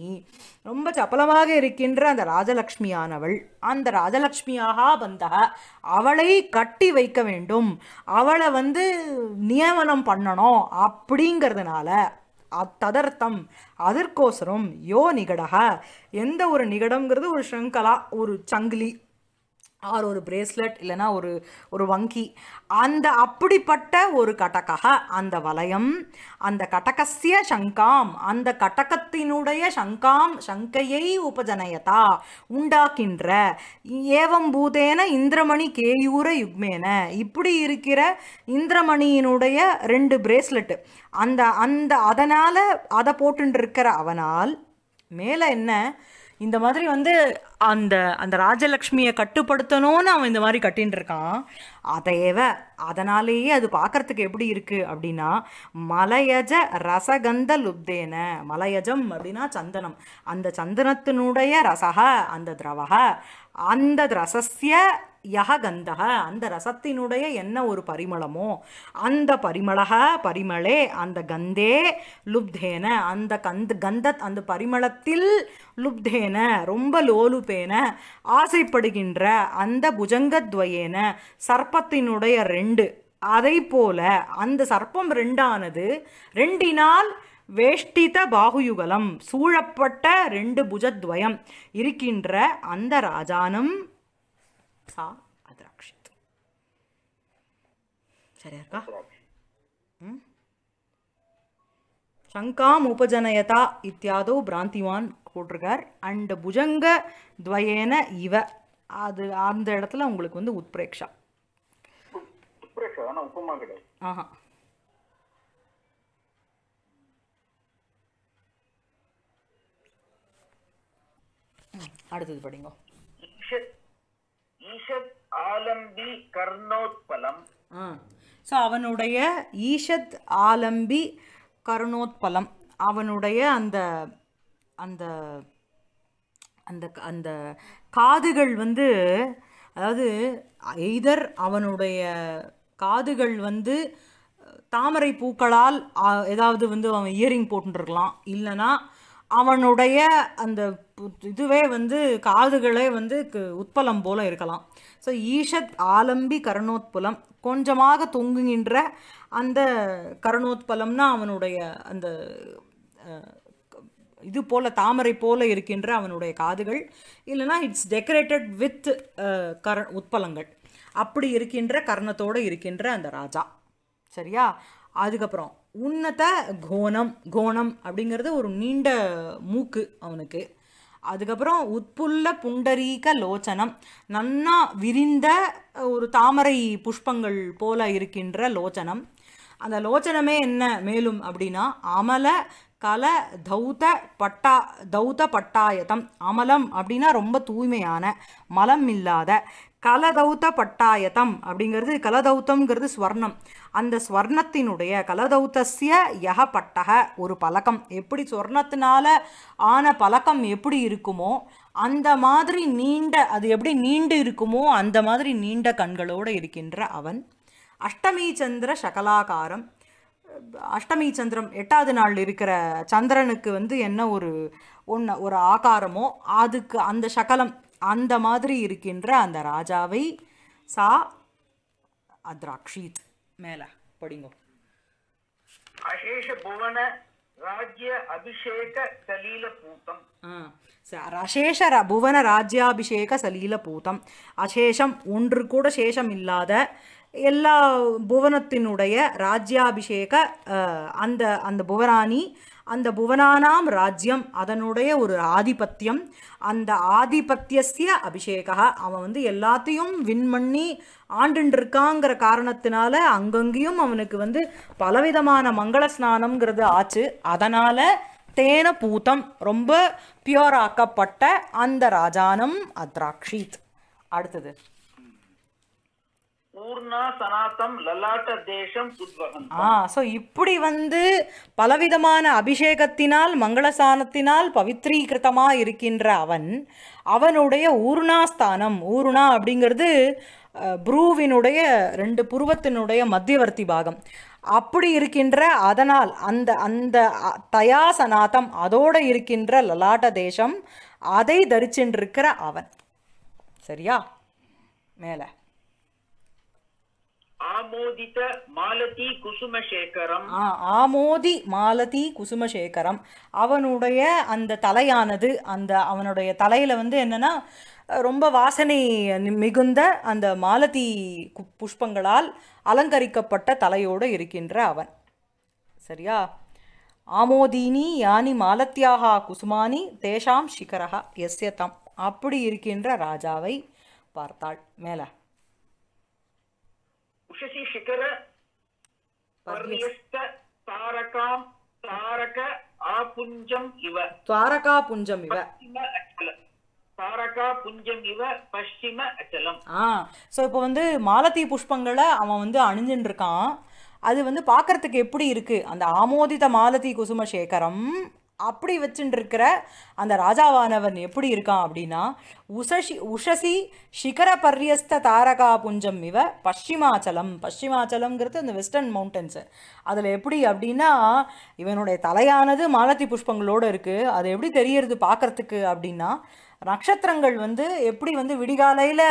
ரொம்ப சபலமாக இருக்கின்ற அந்த ராஜலக்ஷ்மியானவள் அந்த ராஜலக்ஷ்மியாக வந்த அவளை கட்டி வைக்க வேண்டும் அவளை வந்து நியமனம் பண்ணணும் அப்படிங்கிறதுனால அத்ததர்த்தம் அதற்கோசரம் யோ நிகடக எந்த ஒரு நிகடங்கிறது ஒரு ஷங்கலா ஒரு சங்கிலி ஆர் ஒரு பிரேஸ்லெட் இல்லைனா ஒரு ஒரு வங்கி அந்த அப்படிப்பட்ட ஒரு கட்டக்கக அந்த வலயம் அந்த கடகசிய சங்காம் அந்த கடகத்தினுடைய சங்காம் சங்கையை உபஜனயதா உண்டாக்கின்ற ஏவம் பூதேன இந்திரமணி கேயூர யுக்மேன இப்படி இருக்கிற இந்திரமணியினுடைய ரெண்டு பிரேஸ்லெட்டு அந்த அந்த அதனால் அதை போட்டுருக்கிற அவனால் மேலே என்ன இந்த மாதிரி வந்து அந்த அந்த ராஜலக்ஷ்மியை கட்டுப்படுத்தணும்னு அவன் இந்த மாதிரி கட்டின்னு இருக்கான் அதையவ அதனாலேயே அது பார்க்குறதுக்கு எப்படி இருக்குது அப்படின்னா மலையஜ ரசகந்த லுப்தேன மலையஜம் அப்படின்னா சந்தனம் அந்த சந்தனத்தினுடைய ரசக அந்த திரவக அந்த ரசஸ்ய யககந்தக அந்த ரசத்தினுடைய என்ன ஒரு பரிமளமோ அந்த பரிமளக பரிமளே அந்த கந்தே லுப்தேன அந்த கந்த கந்த அந்த பரிமளத்தில் லுப்தேன ரொம்ப லோலுபேன ஆசைப்படுகின்ற அந்த புஜங்கத்வயேன சர்ப்பத்தினுடைய ரெண்டு அதை போல அந்த சர்ப்பம் ரெண்டானது ரெண்டினால் வேஷ்டித பாகுயுகலம் சூழப்பட்ட ரெண்டு புஜத்வயம் இருக்கின்ற அந்த ராஜானம் சா அத்ராட்சித் சரியா இருக்கா சங்காம் உபஜனயதா இத்தியாதோ பிராந்திவான் போட்டிருக்கார் அண்ட் புஜங்க துவயேன இவ அது அந்த இடத்துல உங்களுக்கு வந்து உத்பிரேக்ஷா ஆஹா அடுத்தது படிங்கோ ஈஷத் ஆலம்பி கர்ணோத்பலம் ஸோ அவனுடைய ஈஷத் ஆலம்பி கருணோத்பலம் அவனுடைய அந்த அந்த அந்த அந்த காதுகள் வந்து அதாவது எய்தர் அவனுடைய காதுகள் வந்து தாமரை பூக்களால் ஏதாவது வந்து அவன் இயரிங் போட்டுருக்கலாம் இல்லைனா அவனுடைய அந்த இதுவே வந்து காதுகளே வந்து உட்பலம் போல இருக்கலாம் ஸோ ஈஷத் ஆலம்பி கரணோத்பலம் கொஞ்சமாக தொங்குகின்ற அந்த கரணோத்பலம்னா அவனுடைய அந்த இது போல தாமரை போல இருக்கின்ற அவனுடைய காதுகள் இல்லைனா இட்ஸ் டெக்கரேட்டட் வித் கர உட்பலங்கள் அப்படி இருக்கின்ற கர்ணத்தோடு இருக்கின்ற அந்த ராஜா சரியா அதுக்கப்புறம் உன்னத கோணம் கோணம் அப்படிங்கிறது ஒரு நீண்ட மூக்கு அவனுக்கு அதுக்கப்புறம் உட்புள்ள புண்டரீக லோச்சனம் நன்னா விரிந்த ஒரு தாமரை புஷ்பங்கள் போல இருக்கின்ற லோச்சனம் அந்த லோச்சனமே என்ன மேலும் அப்படின்னா அமல கல தௌத பட்டா தௌத பட்டாயதம் அமலம் அப்படின்னா ரொம்ப தூய்மையான மலம் இல்லாத கலதௌத்த பட்டாயத்தம் அப்படிங்கிறது கலதௌத்தம்ங்கிறது ஸ்வர்ணம் அந்த ஸ்வர்ணத்தினுடைய கலதௌத்தசிய யக பட்டக ஒரு பழக்கம் எப்படி சொர்ணத்தினால ஆன பழக்கம் எப்படி இருக்குமோ அந்த மாதிரி நீண்ட அது எப்படி நீண்டு இருக்குமோ அந்த மாதிரி நீண்ட கண்களோடு இருக்கின்ற அவன் அஷ்டமி சந்திர சகலாகாரம் அஷ்டமி சந்திரம் எட்டாவது நாள் இருக்கிற சந்திரனுக்கு வந்து என்ன ஒரு ஒன்று ஒரு ஆகாரமோ அதுக்கு அந்த சகலம் அந்த மாதிரி இருக்கின்ற அந்த ராஜாவை சா அத்ராக்ஷித் மேல படிங்க அசேஷ புவன ராஜ்ய அபிஷேக சலீல பூத்தம் அசேஷ புவன ராஜ்யாபிஷேக சலீல பூத்தம் அசேஷம் ஒன்று கூட சேஷம் இல்லாத எல்லா புவனத்தினுடைய ராஜ்யாபிஷேக அந்த அந்த புவனானி அந்த புவனானாம் ராஜ்யம் அதனுடைய ஒரு ஆதிபத்தியம் அந்த ஆதிபத்தியசிய அபிஷேகா அவன் வந்து எல்லாத்தையும் வின் பண்ணி ஆண்டுருக்காங்கிற காரணத்தினால அங்கங்கேயும் அவனுக்கு வந்து பலவிதமான மங்கள ஸ்நானம்ங்கிறது ஆச்சு அதனால் தேன பூத்தம் ரொம்ப பியோராக்கப்பட்ட அந்த ராஜானம் அத்ராக்ஷித் அடுத்தது ஆ ஸோ இப்படி வந்து பலவிதமான அபிஷேகத்தினால் மங்களசானத்தினால் பவித்ரீகிருத்தமா இருக்கின்ற அவன் அவனுடைய ஊர்ணாஸ்தானம் ஊர்ணா அப்படிங்கிறது புரூவினுடைய ரெண்டு புருவத்தினுடைய மத்தியவர்த்தி பாகம் அப்படி இருக்கின்ற அதனால் அந்த அந்த தயா சனாதம் அதோடு இருக்கின்ற லலாட்ட தேசம் அதை தரிச்சென்றிருக்கிற அவன் சரியா மேலே ஆமோதித மாலதி குசுமசேகரம் ஆமோதி மாலதி குசுமசேகரம் அவனுடைய அந்த தலையானது அந்த அவனுடைய தலையில வந்து என்னன்னா ரொம்ப வாசனை மிகுந்த அந்த மாலதி புஷ்பங்களால் அலங்கரிக்கப்பட்ட தலையோடு இருக்கின்ற அவன் சரியா ஆமோதினி யானி மாலத்தியாகா குசுமானி தேஷாம் சிகரகா எஸ்ய அப்படி இருக்கின்ற ராஜாவை பார்த்தாள் மேலே உஷசி சிகர பர்யஸ்த தாரகாம் தாரக ஆபுஞ்சம் இவ தாரகா புஞ்சம் இவ தாரகா புஞ்சம் இவ பஷ்டிம அச்சலம் ஸோ இப்போ வந்து மாலத்தி புஷ்பங்களை அவன் வந்து அணிஞ்சுட்டு இருக்கான் அது வந்து பார்க்கறதுக்கு எப்படி இருக்கு அந்த ஆமோதித மாலதி குசும சேகரம் அப்படி இருக்கிற அந்த ராஜாவானவன் எப்படி இருக்கான் அப்படின்னா உஷசி உஷசி சிகர பர்யஸ்த தாரகா புஞ்சம் இவ பஷிமாச்சலம் பஷிமாச்சலம்ங்கிறது அந்த வெஸ்டர்ன் மவுண்டன்ஸு அதில் எப்படி அப்படின்னா இவனுடைய தலையானது மாலத்தி புஷ்பங்களோடு இருக்குது அது எப்படி தெரியறது பார்க்குறதுக்கு அப்படின்னா நட்சத்திரங்கள் வந்து எப்படி வந்து விடிகாலையில்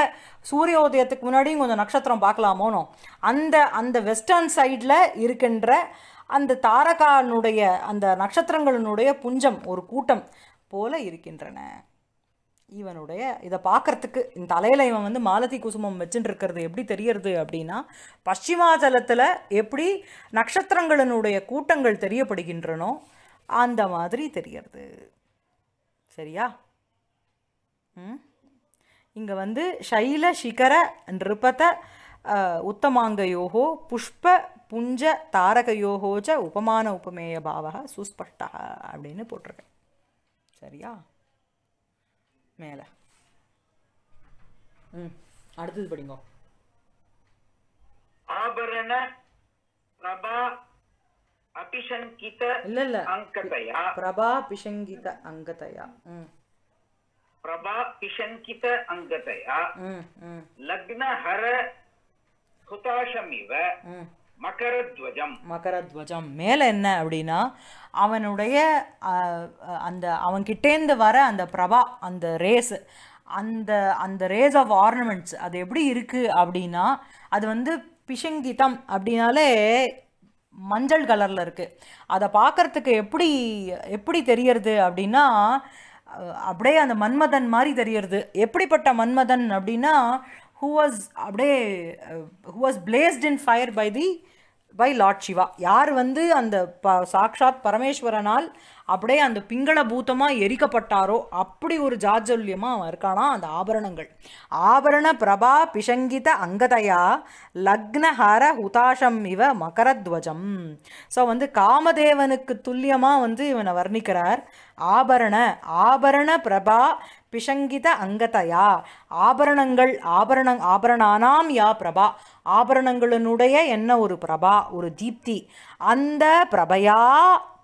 சூரிய உதயத்துக்கு முன்னாடியும் கொஞ்சம் நட்சத்திரம் பார்க்கலாமோனோ அந்த அந்த வெஸ்டர்ன் சைடில் இருக்கின்ற அந்த தாரகானுடைய அந்த நட்சத்திரங்களினுடைய புஞ்சம் ஒரு கூட்டம் போல இருக்கின்றன இவனுடைய இதை பார்க்குறதுக்கு இந்த தலையில் இவன் வந்து மாலதி குசுமம் வச்சுட்டு இருக்கிறது எப்படி தெரியறது அப்படின்னா பশ্চিமாச்சலத்தில் எப்படி நட்சத்திரங்களினுடைய கூட்டங்கள் தெரியப்படுகின்றனோ அந்த மாதிரி தெரியறது சரியா ம் இங்கே வந்து சைல சிகர நிருபத உத்தமாங்கையோகோ புஷ்ப புஞ்ச யோகோஜ உபமான உபமேய பாவக சுஸ்பஷ்டா அப்படின்னு போட்டிருக்கேன் சரியா மேல ம் அடுத்தது படிங்க ஆபரண பிரபா அபிஷங்கித இல்ல இல்ல அங்கதயா பிரபா அபிஷங்கித அங்கதயா ம் பிரபா பிஷங்கித அங்கதயா ம் ம் ஹுதாஷமிவ ம் மகரத்வஜம் மகரத்வஜம் மேலே என்ன அப்படின்னா அவனுடைய அந்த அவன்கிட்டேருந்து வர அந்த பிரபா அந்த ரேஸ் அந்த அந்த ரேஸ் ஆஃப் ஆர்னமெண்ட்ஸ் அது எப்படி இருக்குது அப்படின்னா அது வந்து பிஷங்கிதம் அப்படின்னாலே மஞ்சள் கலரில் இருக்குது அதை பார்க்குறதுக்கு எப்படி எப்படி தெரியறது அப்படின்னா அப்படியே அந்த மன்மதன் மாதிரி தெரியறது எப்படிப்பட்ட மன்மதன் அப்படின்னா ஹூ வாஸ் அப்படியே who was placed in fire by the by Lord Shiva யார் வந்து அந்த ப சாக்ஷாத் பரமேஸ்வரனால் அப்படியே அந்த பிங்கள பூத்தமாக எரிக்கப்பட்டாரோ அப்படி ஒரு ஜாஜல்யமாக அவன் இருக்கானா அந்த ஆபரணங்கள் ஆபரண பிரபா பிஷங்கித அங்கதையா லக்னஹர ஹுதாஷம் இவ மகரத்வஜம் ஸோ வந்து காமதேவனுக்கு துல்லியமாக வந்து இவனை வர்ணிக்கிறார் ஆபரண ஆபரண பிரபா பிஷங்கித அங்கதையா ஆபரணங்கள் ஆபரண ஆபரணானாம் யா பிரபா ஆபரணங்களினுடைய என்ன ஒரு பிரபா ஒரு தீப்தி அந்த பிரபையா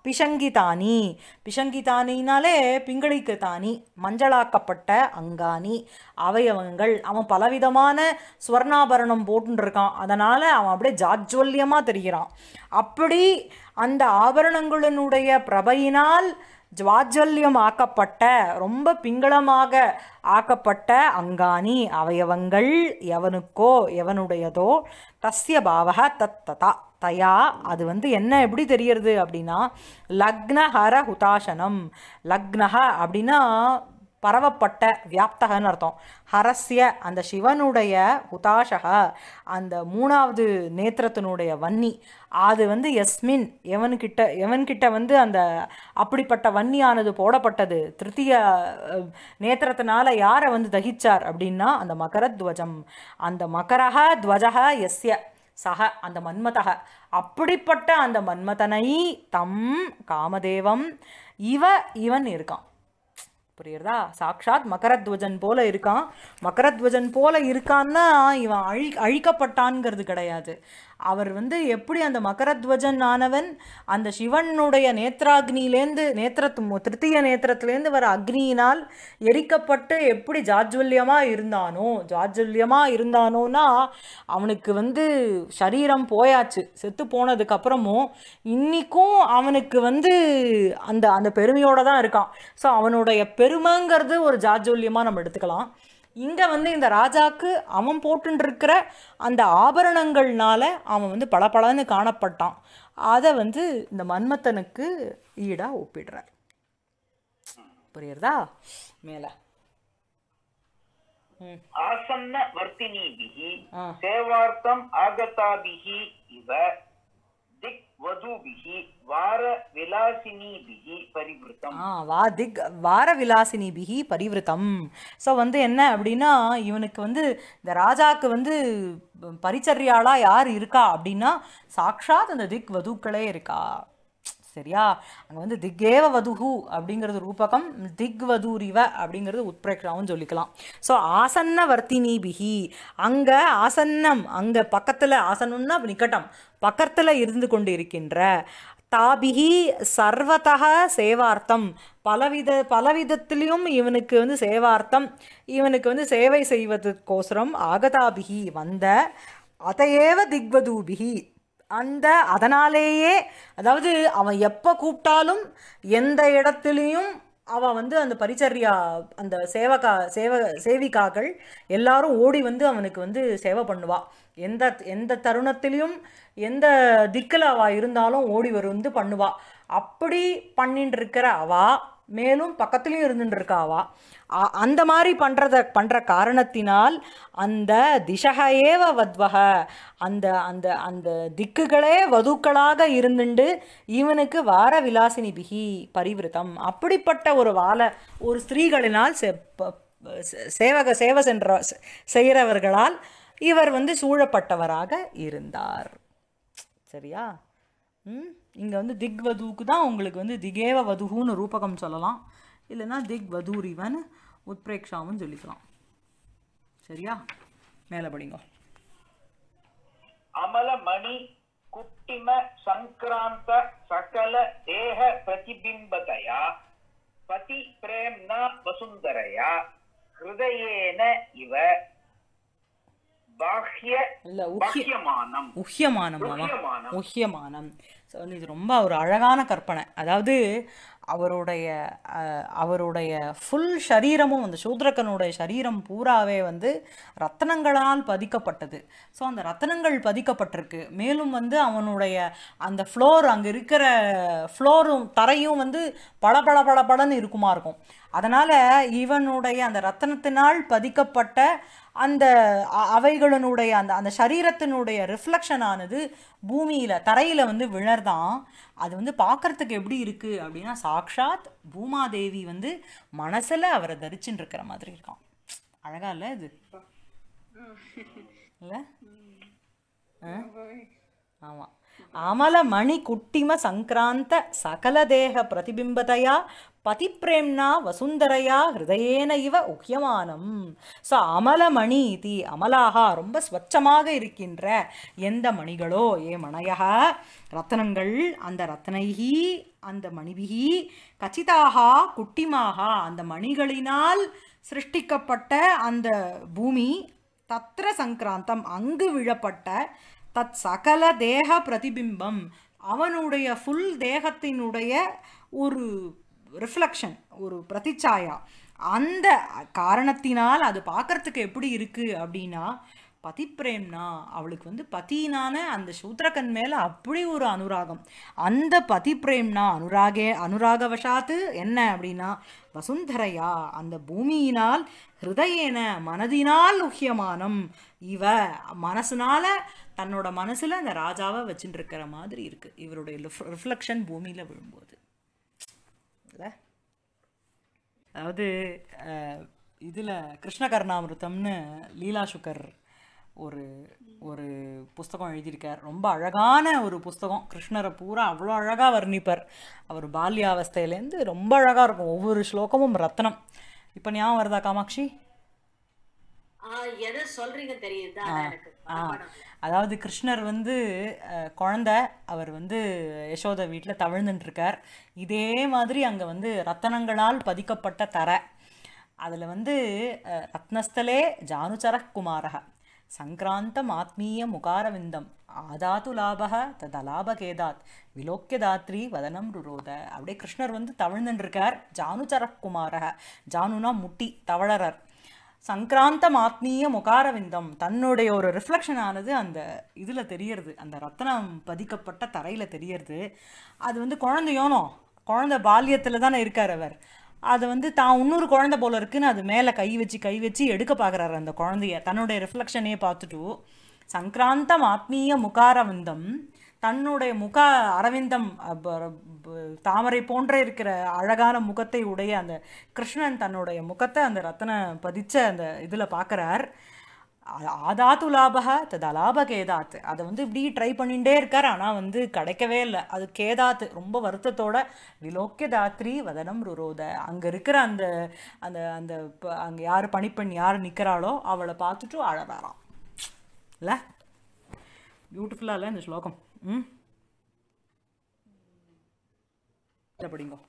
பிஷங்கிதானி பிஷங்கிதானினாலே பிங்களிக்கு தானி மஞ்சளாக்கப்பட்ட அங்காணி அவயவங்கள் அவன் பலவிதமான ஸ்வர்ணாபரணம் போட்டுருக்கான் அதனால் அவன் அப்படியே ஜாஜ்வல்யமாக தெரிகிறான் அப்படி அந்த ஆபரணங்களினுடைய பிரபையினால் ஜுவாஜல்யம் ஆக்கப்பட்ட ரொம்ப பிங்களமாக ஆக்கப்பட்ட அங்காணி அவயவங்கள் எவனுக்கோ எவனுடையதோ தஸ்ய பாவக தத்ததா தயா அது வந்து என்ன எப்படி தெரியறது அப்படின்னா லக்னஹர ஹுதாசனம் லக்னஹ அப்படின்னா பரவப்பட்ட வியாப்தகன்னு அர்த்தம் ஹரஸ்ய அந்த சிவனுடைய உதாசக அந்த மூணாவது நேத்திரத்தினுடைய வன்னி அது வந்து எஸ்மின் எவன்கிட்ட எவன்கிட்ட வந்து அந்த அப்படிப்பட்ட வன்னியானது போடப்பட்டது திருத்திய நேத்திரத்தினால யாரை வந்து தகிச்சார் அப்படின்னா அந்த மகரத்வஜம் அந்த மகரக துவஜக எஸ்ய சக அந்த மன்மதக அப்படிப்பட்ட அந்த மன்மதனை தம் காமதேவம் இவ இவன் இருக்கான் புரியுறதா சாக்ஷாத் மகரத்வஜன் போல இருக்கான் மகரத்வஜன் போல இருக்கான்னா இவன் அழி அழிக்கப்பட்டான்ங்கிறது கிடையாது அவர் வந்து எப்படி அந்த மகரத்வஜன் ஆனவன் அந்த சிவனுடைய நேத்ராக்னியிலேருந்து நேத்திர திருத்தீய நேத்திரத்துலேருந்து வர அக்னியினால் எரிக்கப்பட்டு எப்படி ஜாஜ்வல்யமாக இருந்தானோ ஜாஜ்வல்யமாக இருந்தானோன்னா அவனுக்கு வந்து சரீரம் போயாச்சு செத்து போனதுக்கப்புறமும் இன்றைக்கும் அவனுக்கு வந்து அந்த அந்த பெருமையோடு தான் இருக்கான் ஸோ அவனுடைய பெருமைங்கிறது ஒரு ஜாஜ்வல்யமாக நம்ம எடுத்துக்கலாம் இங்கே வந்து இந்த ராஜாக்கு அவன் போட்டுருக்கிற அந்த ஆபரணங்கள்னால அவன் வந்து பளபளன்னு காணப்பட்டான் அதை வந்து இந்த மன்மத்தனுக்கு ஈடாக ஒப்பிடுறார் புரியுறதா மேலே ஆசன்ன வர்த்தினிபிகி சேவார்த்தம் ஆகதாபிகி இவ திக் வது வதுபிகி வார விலாசினிபிகி பரிவிருத்தம் வா திக் வார விலாசினி பிஹி பரிவிருத்தம் ஸோ வந்து என்ன அப்படின்னா இவனுக்கு வந்து இந்த ராஜாவுக்கு வந்து பரிச்சர்யாளாக யார் இருக்கா அப்படின்னா சாக்ஷாத் அந்த திக் வதுக்களே இருக்கா சரியா அங்கே வந்து திக்கேவ வதுகு அப்படிங்கிறது ரூபகம் திக் வதூரிவ அப்படிங்கிறது உட்பிரக்ஷாவும் சொல்லிக்கலாம் ஸோ ஆசன்ன வர்த்தினி பிஹி அங்கே ஆசன்னம் அங்கே பக்கத்தில் ஆசனம்னா நிக்கட்டம் பக்கத்தில் இருந்து கொண்டு இருக்கின்ற தாபிகி சர்வதக சேவார்த்தம் பலவித பலவிதத்திலையும் இவனுக்கு வந்து சேவார்த்தம் இவனுக்கு வந்து சேவை செய்வதற்கோசரம் ஆகதாபிகி வந்த அதையேவ திக்வதூபிகி அந்த அதனாலேயே அதாவது அவன் எப்போ கூப்பிட்டாலும் எந்த இடத்துலையும் அவன் வந்து அந்த பரிச்சரியா அந்த சேவகா சேவ சேவிக்காக்கள் எல்லாரும் ஓடி வந்து அவனுக்கு வந்து சேவை பண்ணுவாள் எந்த எந்த தருணத்திலையும் எந்த திக்கில் அவள் இருந்தாலும் ஓடி வந்து பண்ணுவாள் அப்படி பண்ணிட்டு இருக்கிற அவா மேலும் பக்கத்துலேயும் இருந்துட்டு இருக்காவா அவா அந்த மாதிரி பண்ணுறத பண்ணுற காரணத்தினால் அந்த திசக ஏவ வத்வக அந்த அந்த அந்த திக்குகளே வதுக்களாக இருந்துண்டு இவனுக்கு வார விலாசினி பிகி பரிவிரதம் அப்படிப்பட்ட ஒரு வால ஒரு ஸ்திரீகளினால் செ சேவக சேவை சென்ற செய்கிறவர்களால் இவர் வந்து சூழப்பட்டவராக இருந்தார் சரியா இங்கே வந்து திக் வதுவுக்கு தான் உங்களுக்கு வந்து திகேவ வதுகுன்னு ரூபகம் சொல்லலாம் இல்லைனா திக் வதூரிவன் உத்ரேக்ஷாவும் சொல்லிக்கலாம் சரியா மேல படிங்க அமலமணி குட்டிம சங்கராந்த சகல தேக பிரதிபிம்பதையா பதி பிரேம்னா வசுந்தரையா ஹிருதயேன இவ உஹியமானம் உஹ்யமானம் ஸோ வந்து இது ரொம்ப ஒரு அழகான கற்பனை அதாவது அவருடைய அவருடைய ஃபுல் சரீரமும் அந்த சூத்ரகனுடைய சரீரம் பூராவே வந்து ரத்தனங்களால் பதிக்கப்பட்டது ஸோ அந்த ரத்தனங்கள் பதிக்கப்பட்டிருக்கு மேலும் வந்து அவனுடைய அந்த ஃப்ளோர் அங்கே இருக்கிற ஃப்ளோரும் தரையும் வந்து பல பல பல இருக்குமா இருக்கும் அதனால் இவனுடைய அந்த ரத்தனத்தினால் பதிக்கப்பட்ட அந்த அவைகளினுடைய அந்த அந்த சரீரத்தினுடைய ரிஃப்ளெக்ஷன் ஆனது பூமியில் தரையில் வந்து விழர்தான் அது வந்து பார்க்குறதுக்கு எப்படி இருக்குது அப்படின்னா சாக்ஷாத் பூமாதேவி வந்து மனசில் அவரை தரிச்சுன்னு இருக்கிற மாதிரி இருக்கான் அழகா இல்லை இது இல்லை ஆமாம் அமல மணி குட்டிம சங்கிராந்த சகல தேக பிரதிபிம்பதையா பதிப்பிரேம்னா வசுந்தரையா ஹிருதயேன இவ உக்கியமானம் ஸோ அமலமணி இது அமலாகா ரொம்ப ஸ்வச்சமாக இருக்கின்ற எந்த மணிகளோ ஏ மணையக ரத்தனங்கள் அந்த ரத்னைகி அந்த மணிவிகி கச்சிதாக குட்டிமாக அந்த மணிகளினால் சிருஷ்டிக்கப்பட்ட அந்த பூமி தத்திர சங்கிராந்தம் அங்கு விழப்பட்ட தத் சகல தேக பிரதிபிம்பம் அவனுடைய ஃபுல் தேகத்தினுடைய ஒரு ரிஃப்ளெக்ஷன் ஒரு பிரதிச்சாயா அந்த காரணத்தினால் அது பார்க்குறதுக்கு எப்படி இருக்குது அப்படின்னா பதிப்பிரேம்னா அவளுக்கு வந்து பதியினான அந்த சூத்திரக்கன் மேலே அப்படி ஒரு அனுராகம் அந்த பதிப்பிரேம்னா அனுராகே அனுராக வஷாத்து என்ன அப்படின்னா வசுந்தரையா அந்த பூமியினால் ஹிருதயேன மனதினால் முக்கியமானம் இவ மனசுனால தன்னோட மனசில் அந்த ராஜாவை வச்சுட்டு இருக்கிற மாதிரி இருக்குது இவருடைய ரிஃப்ளெக்ஷன் பூமியில் விழும்போது அதாவது இதில் கிருஷ்ணகர்ணாமிருத்தம்னு லீலா சுக்கர் ஒரு ஒரு புஸ்தகம் எழுதியிருக்கார் ரொம்ப அழகான ஒரு புஸ்தகம் கிருஷ்ணரை பூரா அவ்வளோ அழகாக வர்ணிப்பார் அவர் பால்யாவஸ்தையிலேருந்து ரொம்ப அழகாக இருக்கும் ஒவ்வொரு ஸ்லோகமும் ரத்னம் இப்போ ஞாபகம் வருதா காமாட்சி எதை சொல்றீங்க தெரியுது அதாவது கிருஷ்ணர் வந்து குழந்த அவர் வந்து யசோத வீட்டில் தவிழ்ந்துட்டுருக்கார் இதே மாதிரி அங்கே வந்து ரத்தனங்களால் பதிக்கப்பட்ட தர அதில் வந்து ரத்னஸ்தலே ஜானுச்சரகுமாரக சங்கிராந்தம் ஆத்மீய முகாரவிந்தம் ஆதாது லாபக ததலாபகேதாத் விலோக்கிய தாத்ரி வதனம் ருரோத அப்படியே கிருஷ்ணர் வந்து தவிழ்ந்துட்டுருக்கார் ஜானுச்சரகுமாரக ஜானுனா முட்டி தவழரர் சங்கராந்தம் ஆத்மீய முகாரவிந்தம் தன்னுடைய ஒரு ரிஃப்ளெக்ஷன் ஆனது அந்த இதில் தெரியறது அந்த ரத்தனம் பதிக்கப்பட்ட தரையில் தெரியறது அது வந்து குழந்தையோனோ குழந்த பால்யத்தில் தானே இருக்கார் அவர் அதை வந்து தான் இன்னொரு குழந்த போல இருக்குன்னு அது மேலே கை வச்சு கை வச்சு எடுக்க பார்க்குறாரு அந்த குழந்தைய தன்னுடைய ரிஃப்ளெக்ஷனையே பார்த்துட்டு சங்கராந்தம் ஆத்மீய முகாரவிந்தம் தன்னுடைய முக அரவிந்தம் தாமரை போன்ற இருக்கிற அழகான முகத்தை உடைய அந்த கிருஷ்ணன் தன்னுடைய முகத்தை அந்த ரத்தன பதிச்ச அந்த இதில் பார்க்குறார் ஆதாத்து லாபக தது அலாப கேதாத் அதை வந்து இப்படி ட்ரை பண்ணிகிட்டே இருக்கார் ஆனால் வந்து கிடைக்கவே இல்லை அது கேதாத்து ரொம்ப வருத்தத்தோட விலோக்கிய தாத்ரி வதனம் ருரோத அங்கே இருக்கிற அந்த அந்த அந்த அங்கே யார் பணிப்பெண் யார் நிற்கிறாளோ அவளை பார்த்துட்டு அழகாராம் இல்லை பியூட்டிஃபுல்லாக இல்லை இந்த ஸ்லோகம் ம் இல்லை படிங்கோ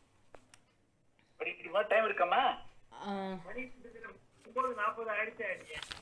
டைம் இருக்காமா ஒன்பது நாற்பது ஆயிடுச்சு ஆயிடுச்சு